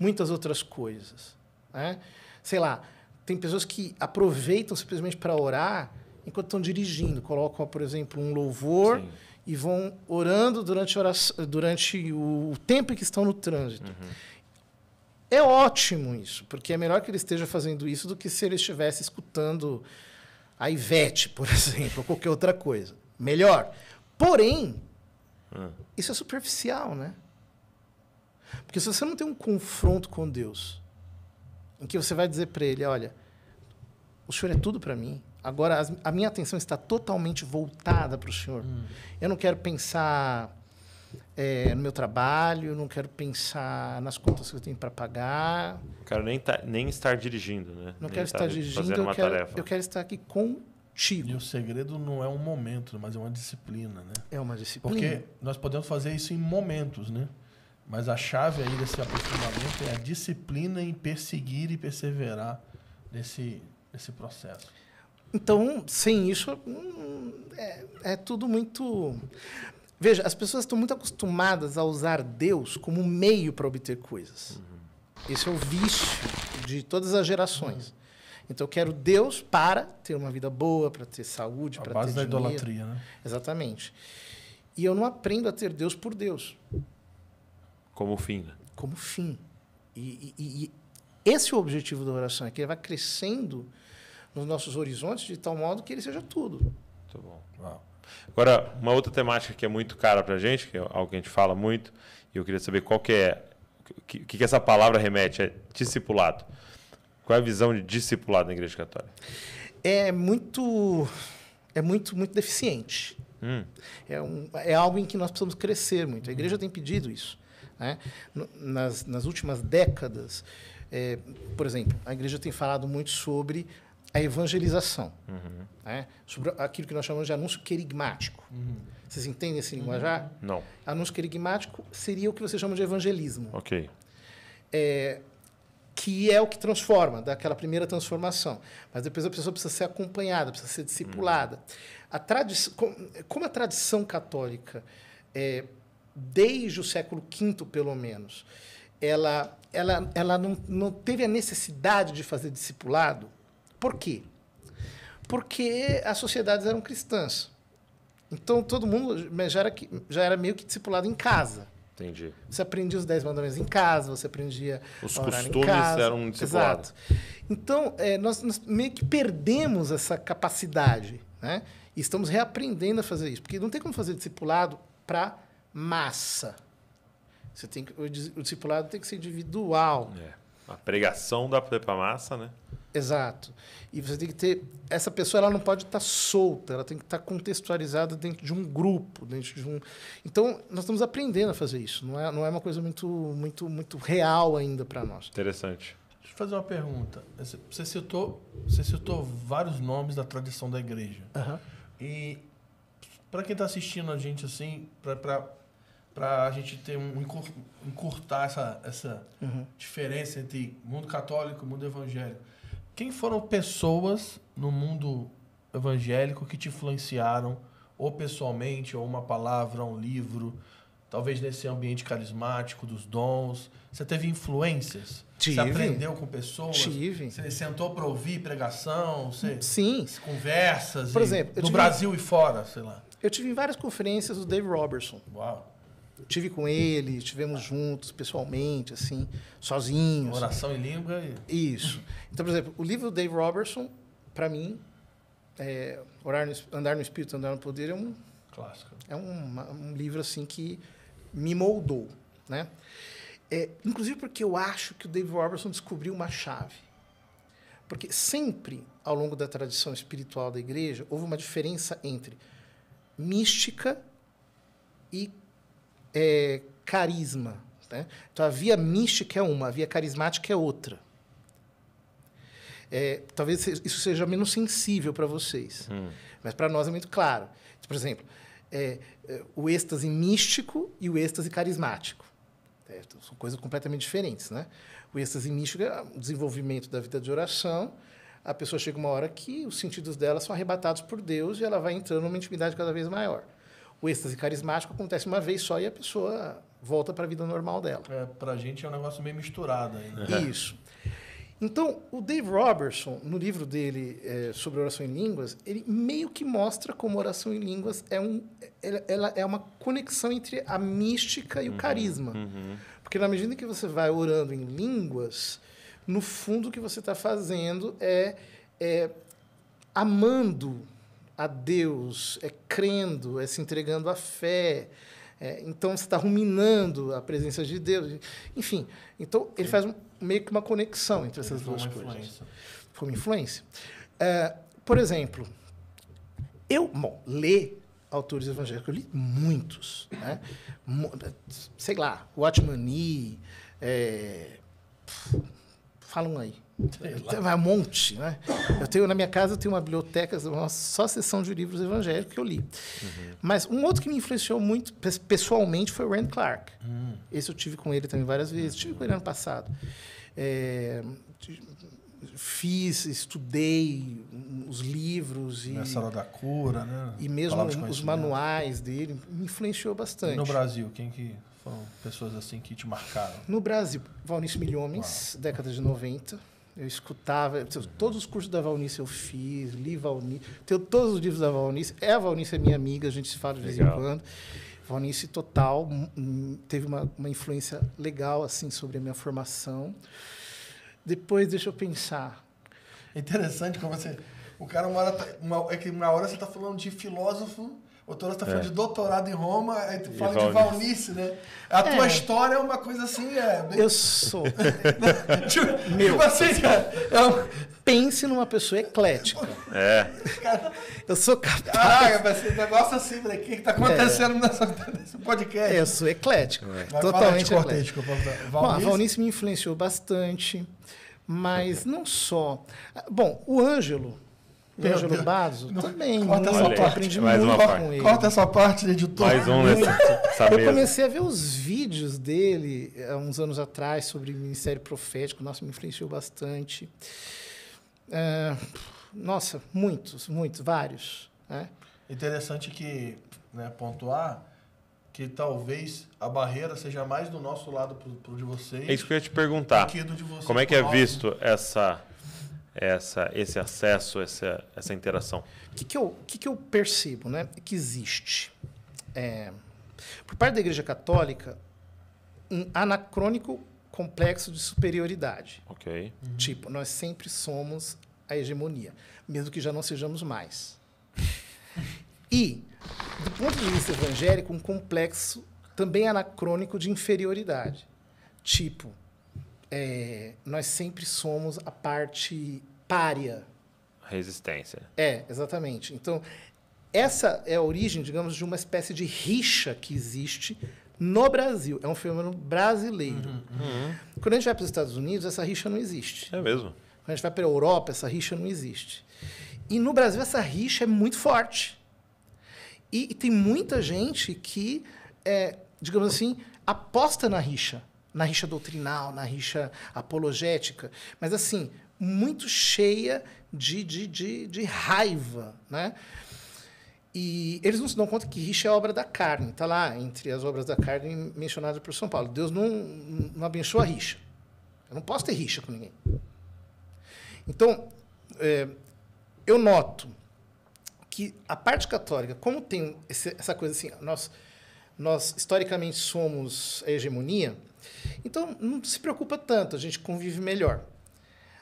muitas outras coisas. Né? Sei lá, tem pessoas que aproveitam simplesmente para orar enquanto estão dirigindo, colocam, por exemplo, um louvor Sim. e vão orando durante, oração, durante o tempo em que estão no trânsito. Uhum. É ótimo isso, porque é melhor que ele esteja fazendo isso do que se ele estivesse escutando a Ivete, por exemplo, ou qualquer outra coisa. Melhor. Porém, ah. isso é superficial, né? Porque se você não tem um confronto com Deus, em que você vai dizer para ele, olha, o Senhor é tudo para mim. Agora a minha atenção está totalmente voltada para o Senhor. Hum. Eu não quero pensar é, no meu trabalho, não quero pensar nas contas que eu tenho para pagar. Não quero nem, tá, nem estar dirigindo, né? Não nem quero tá estar dirigindo, eu quero, eu quero, estar aqui com contigo. E o segredo não é um momento, mas é uma disciplina, né? É uma disciplina. Porque nós podemos fazer isso em momentos, né? Mas a chave aí desse aprofundamento é a disciplina em perseguir e perseverar nesse, nesse processo. Então, sem isso, hum, é, é tudo muito. Veja, as pessoas estão muito acostumadas a usar Deus como meio para obter coisas. Uhum. Esse é o vício de todas as gerações. Uhum. Então eu quero Deus para ter uma vida boa, para ter saúde, para ter base da idolatria, né? Exatamente. E eu não aprendo a ter Deus por Deus. Como fim, né? Como fim. E, e, e esse é o objetivo da oração, é que ele vai crescendo nos nossos horizontes de tal modo que ele seja tudo. Muito bom. Uau. Agora, uma outra temática que é muito cara para a gente, que é algo que a gente fala muito, e eu queria saber qual que é, o que, que essa palavra remete, é discipulado. Qual é a visão de discipulado na Igreja Católica? É muito, é muito, muito deficiente. Hum. É, um, é algo em que nós precisamos crescer muito. A Igreja tem pedido isso. Né? Nas, nas últimas décadas, é, por exemplo, a Igreja tem falado muito sobre a evangelização, uhum. né? sobre aquilo que nós chamamos de anúncio querigmático. Uhum. Vocês entendem esse linguajar? Não. Anúncio querigmático seria o que você chama de evangelismo. Ok. É, que é o que transforma, daquela primeira transformação. Mas depois a pessoa precisa ser acompanhada, precisa ser discipulada. A como a tradição católica, é, desde o século V, pelo menos, ela, ela, ela não, não teve a necessidade de fazer discipulado. Por quê? Porque as sociedades eram cristãs. Então todo mundo já era, já era meio que discipulado em casa. Entendi. Você aprendia os dez mandamentos em casa, você aprendia. Os costumes eram discipulados. Exato. Então, é, nós, nós, meio que perdemos essa capacidade, né? E estamos reaprendendo a fazer isso, porque não tem como fazer discipulado para massa. Você tem que, o discipulado tem que ser individual. É. A pregação da para massa, né? Exato. E você tem que ter. Essa pessoa ela não pode estar tá solta, ela tem que estar tá contextualizada dentro de um grupo, dentro de um. Então, nós estamos aprendendo a fazer isso. Não é, não é uma coisa muito, muito, muito real ainda para nós. Interessante. Deixa eu fazer uma pergunta. Você citou, você citou vários nomes da tradição da igreja. Uhum. E para quem está assistindo a gente assim, para para a gente ter um encurtar essa, essa uhum. diferença entre mundo católico e mundo evangélico. Quem foram pessoas no mundo evangélico que te influenciaram, ou pessoalmente, ou uma palavra, um livro, talvez nesse ambiente carismático dos dons? Você teve influências? Tive. Você aprendeu com pessoas? Tive. Você sentou para ouvir pregação? Você Sim. Conversas? Por exemplo, no tive... Brasil e fora, sei lá. Eu tive em várias conferências do Dave Robertson. Uau. Tive com ele, estivemos juntos, pessoalmente, assim, sozinhos. Oração em língua e... Isso. Então, por exemplo, o livro do Dave Robertson, para mim, é, Orar no, Andar no Espírito, Andar no Poder, é um... Clássico. É um, um livro, assim, que me moldou, né? É, inclusive porque eu acho que o Dave Robertson descobriu uma chave. Porque sempre, ao longo da tradição espiritual da igreja, houve uma diferença entre mística e é, carisma. Né? Então, a via mística é uma, a via carismática é outra. É, talvez isso seja menos sensível para vocês, hum. mas para nós é muito claro. Tipo, por exemplo, é, é, o êxtase místico e o êxtase carismático. É, são coisas completamente diferentes, né? O êxtase místico é o desenvolvimento da vida de oração. A pessoa chega uma hora que os sentidos dela são arrebatados por Deus e ela vai entrando numa intimidade cada vez maior. O êxtase carismático acontece uma vez só e a pessoa volta para a vida normal dela. É, para a gente é um negócio meio misturado né? Isso. Então, o Dave Robertson, no livro dele é, sobre oração em línguas, ele meio que mostra como oração em línguas é, um, é, ela é uma conexão entre a mística e uhum, o carisma. Uhum. Porque na medida que você vai orando em línguas, no fundo o que você está fazendo é, é amando a Deus, é crendo, é se entregando à fé. É, então você está ruminando a presença de Deus. Enfim, então ele faz um, meio que uma conexão entre essas duas coisas. Influência. Foi uma influência. É, por exemplo, eu, bom, ler autores evangélicos, eu li muitos. Né? Sei lá, Watchman Nee, é, falam aí tem um monte, né? Eu tenho na minha casa eu tenho uma biblioteca, uma só sessão de livros evangélicos que eu li. Uhum. Mas um outro que me influenciou muito pessoalmente foi o Rand Clark. Uhum. Esse eu tive com ele também várias vezes, tive com ele ano passado. É, fiz, estudei os livros e na sala da cura, né? E mesmo os manuais dele me influenciou bastante. E no Brasil, quem que foram pessoas assim que te marcaram? No Brasil, Valnice Milhomens, década de 90 eu escutava, todos os cursos da Valnice eu fiz, li Valnice, tenho todos os livros da Valnice. É a Valnice é minha amiga, a gente se fala de vez em quando. Valnice total hum, hum, teve uma, uma influência legal assim sobre a minha formação. Depois deixa eu pensar. É interessante como você, o cara uma tá, é que uma hora você está falando de filósofo o Toronto tá é. falando é. de doutorado em Roma, aí tu fala de Valnice, né? A tua é. história é uma coisa assim, é. Bem... Eu sou. tipo, Meu. Tipo assim, cara, é, Pense numa pessoa eclética. É. eu sou capaz. Ah, mas esse negócio assim, né? O que tá acontecendo é. nessa, nesse podcast? Eu sou eclético. É. totalmente fala, eclético. Cortei, Valnice? Bom, a Valnice me influenciou bastante, mas não só. Bom, o Ângelo Pedro Basso? Também. Corta essa parte. Aprendi mais muito uma parte. Corta essa parte, editor. Mais um nessa né? Eu comecei a ver os vídeos dele há é, uns anos atrás sobre ministério profético. Nossa, me influenciou bastante. É, nossa, muitos, muitos, vários. Né? Interessante que né, pontuar que talvez a barreira seja mais do nosso lado para o de vocês. É isso que eu ia te perguntar. Como é que é visto essa essa, esse acesso, essa, essa interação? O que, que, eu, que, que eu percebo né, que existe? É, por parte da Igreja Católica, um anacrônico complexo de superioridade. Ok. Uhum. Tipo, nós sempre somos a hegemonia, mesmo que já não sejamos mais. e, do ponto de vista evangélico, um complexo também anacrônico de inferioridade. Tipo, é, nós sempre somos a parte párea. Resistência. É, exatamente. Então, essa é a origem, digamos, de uma espécie de rixa que existe no Brasil. É um fenômeno brasileiro. Uhum, uhum. Quando a gente vai para os Estados Unidos, essa rixa não existe. É mesmo. Quando a gente vai para a Europa, essa rixa não existe. E no Brasil, essa rixa é muito forte. E, e tem muita gente que, é, digamos assim, aposta na rixa na rixa doutrinal, na rixa apologética, mas assim, muito cheia de, de, de, de raiva, né? E eles não se dão conta que rixa é obra da carne, está lá entre as obras da carne mencionadas por São Paulo. Deus não, não abençoa a rixa. Eu não posso ter rixa com ninguém. Então, é, eu noto que a parte católica, como tem essa coisa assim, nós, nós historicamente somos a hegemonia, então, não se preocupa tanto, a gente convive melhor.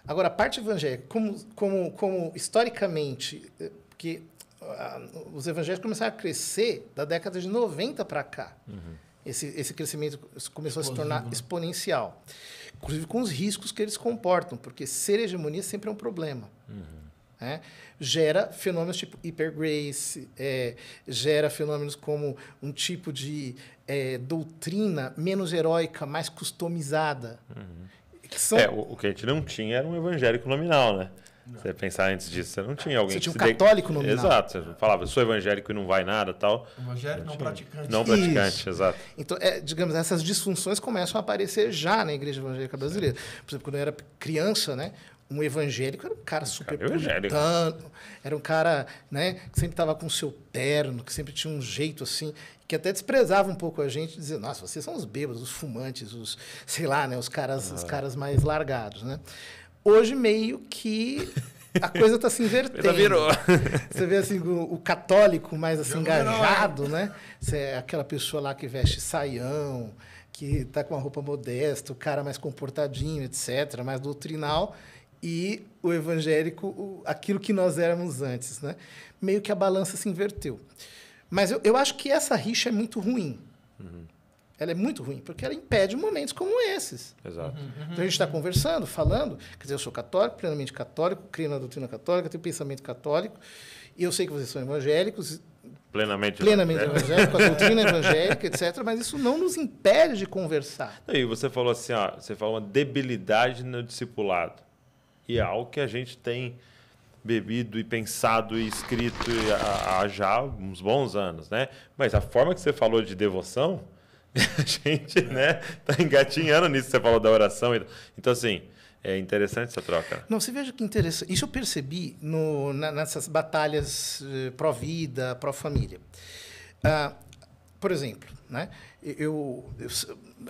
Agora, a parte evangélica, como, como, como historicamente, eh, porque ah, os evangélicos começaram a crescer da década de 90 para cá. Uhum. Esse, esse crescimento começou a se tornar né? exponencial. Inclusive com os riscos que eles comportam, porque ser hegemonia sempre é um problema. Uhum. Né? Gera fenômenos tipo hipergrace, é, gera fenômenos como um tipo de é, doutrina menos heróica, mais customizada. Uhum. São... É, o, o, que a gente não tinha era um evangélico nominal, né? Não. Você pensar antes disso, você não tinha alguém. Você tinha um católico de... nominal. Exato, você falava, eu sou evangélico e não vai nada tal. Evangélico não, praticante. Não praticante, exato. Então, é, digamos, essas disfunções começam a aparecer já na igreja evangélica brasileira. Sim. Por exemplo, quando eu era criança, né? um evangélico era um cara super cara puritano, era um cara né, que sempre estava com seu terno, que sempre tinha um jeito assim, que até desprezava um pouco a gente, dizendo, nossa, vocês são os bêbados, os fumantes, os, sei lá, né, os caras, ah. os caras mais largados, né? Hoje meio que a coisa está se invertendo. virou. Você vê assim o, o católico mais assim, engajado, né? Você é aquela pessoa lá que veste saião, que está com uma roupa modesta, o cara mais comportadinho, etc, mais doutrinal e o evangélico, o, aquilo que nós éramos antes, né? Meio que a balança se inverteu. Mas eu, eu acho que essa rixa é muito ruim. Uhum. Ela é muito ruim, porque ela impede momentos como esses. Exato. Uhum. uhum. Então a gente está conversando, falando. Quer dizer, eu sou católico, plenamente católico, creio na doutrina católica, tenho pensamento católico. E eu sei que vocês são evangélicos. Plenamente, plenamente evangélico, a doutrina evangélica, etc. Mas isso não nos impede de conversar. E você falou assim, ó, você falou uma debilidade no discipulado. E é algo que a gente tem bebido e pensado e escrito há já uns bons anos, né? Mas a forma que você falou de devoção, a gente, né, tá engatinhando nisso que você falou da oração. Então, assim, é interessante essa troca. Não, você veja que interessante. Isso eu percebi no, na, nessas batalhas eh, pró-vida, pró-família. Ah, por exemplo, né, eu, eu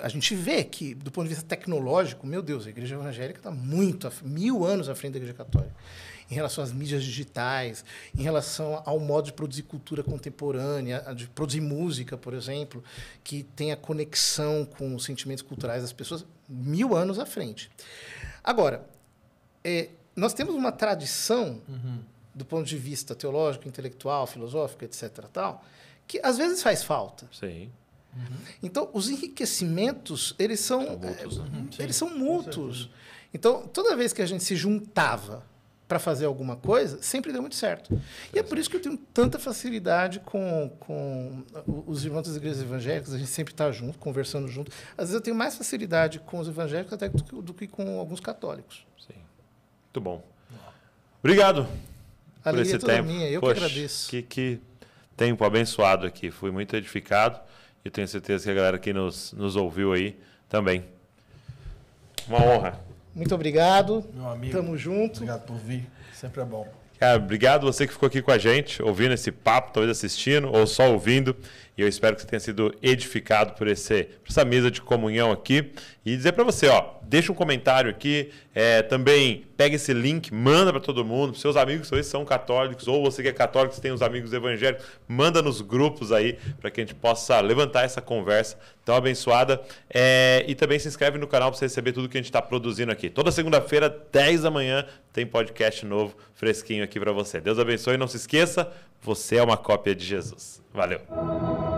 a gente vê que, do ponto de vista tecnológico, meu Deus, a igreja evangélica está muito, mil anos à frente da igreja católica. Em relação às mídias digitais, em relação ao modo de produzir cultura contemporânea, de produzir música, por exemplo, que tem a conexão com os sentimentos culturais das pessoas, mil anos à frente. Agora, é, nós temos uma tradição, uhum. do ponto de vista teológico, intelectual, filosófico, etc., tal, que às vezes faz falta. Sim. Uhum. Então, os enriquecimentos, eles são, são mútuos, né? Eh, eles são mútuos. Então, toda vez que a gente se juntava para fazer alguma coisa, sempre deu muito certo. E é por isso que eu tenho tanta facilidade com, com uh, os irmãos das igrejas evangélicas, a gente sempre está junto, conversando junto. Às vezes eu tenho mais facilidade com os evangélicos até do que, do que com alguns católicos. Sim. Muito bom. Obrigado por esse tempo. Minha. Eu Poxa, que agradeço. Que, que tempo abençoado aqui. Fui muito edificado. E tenho certeza que a galera que nos, nos ouviu aí também. Uma honra. Muito obrigado. Meu amigo. Tamo junto. Obrigado por vir. Sempre é bom. Cara, obrigado você que ficou aqui com a gente, ouvindo esse papo, talvez assistindo ou só ouvindo. E eu espero que você tenha sido edificado por, esse, por essa mesa de comunhão aqui. E dizer para você, ó, deixa um comentário aqui, é, também pega esse link, manda para todo mundo, seus amigos que são católicos, ou você que é católico, tem os amigos evangélicos, manda nos grupos aí para que a gente possa levantar essa conversa tão abençoada. É, e também se inscreve no canal para você receber tudo que a gente está produzindo aqui. Toda segunda-feira, 10 da manhã, tem podcast novo, fresquinho aqui para você. Deus abençoe e não se esqueça, você é uma cópia de Jesus. Valeu!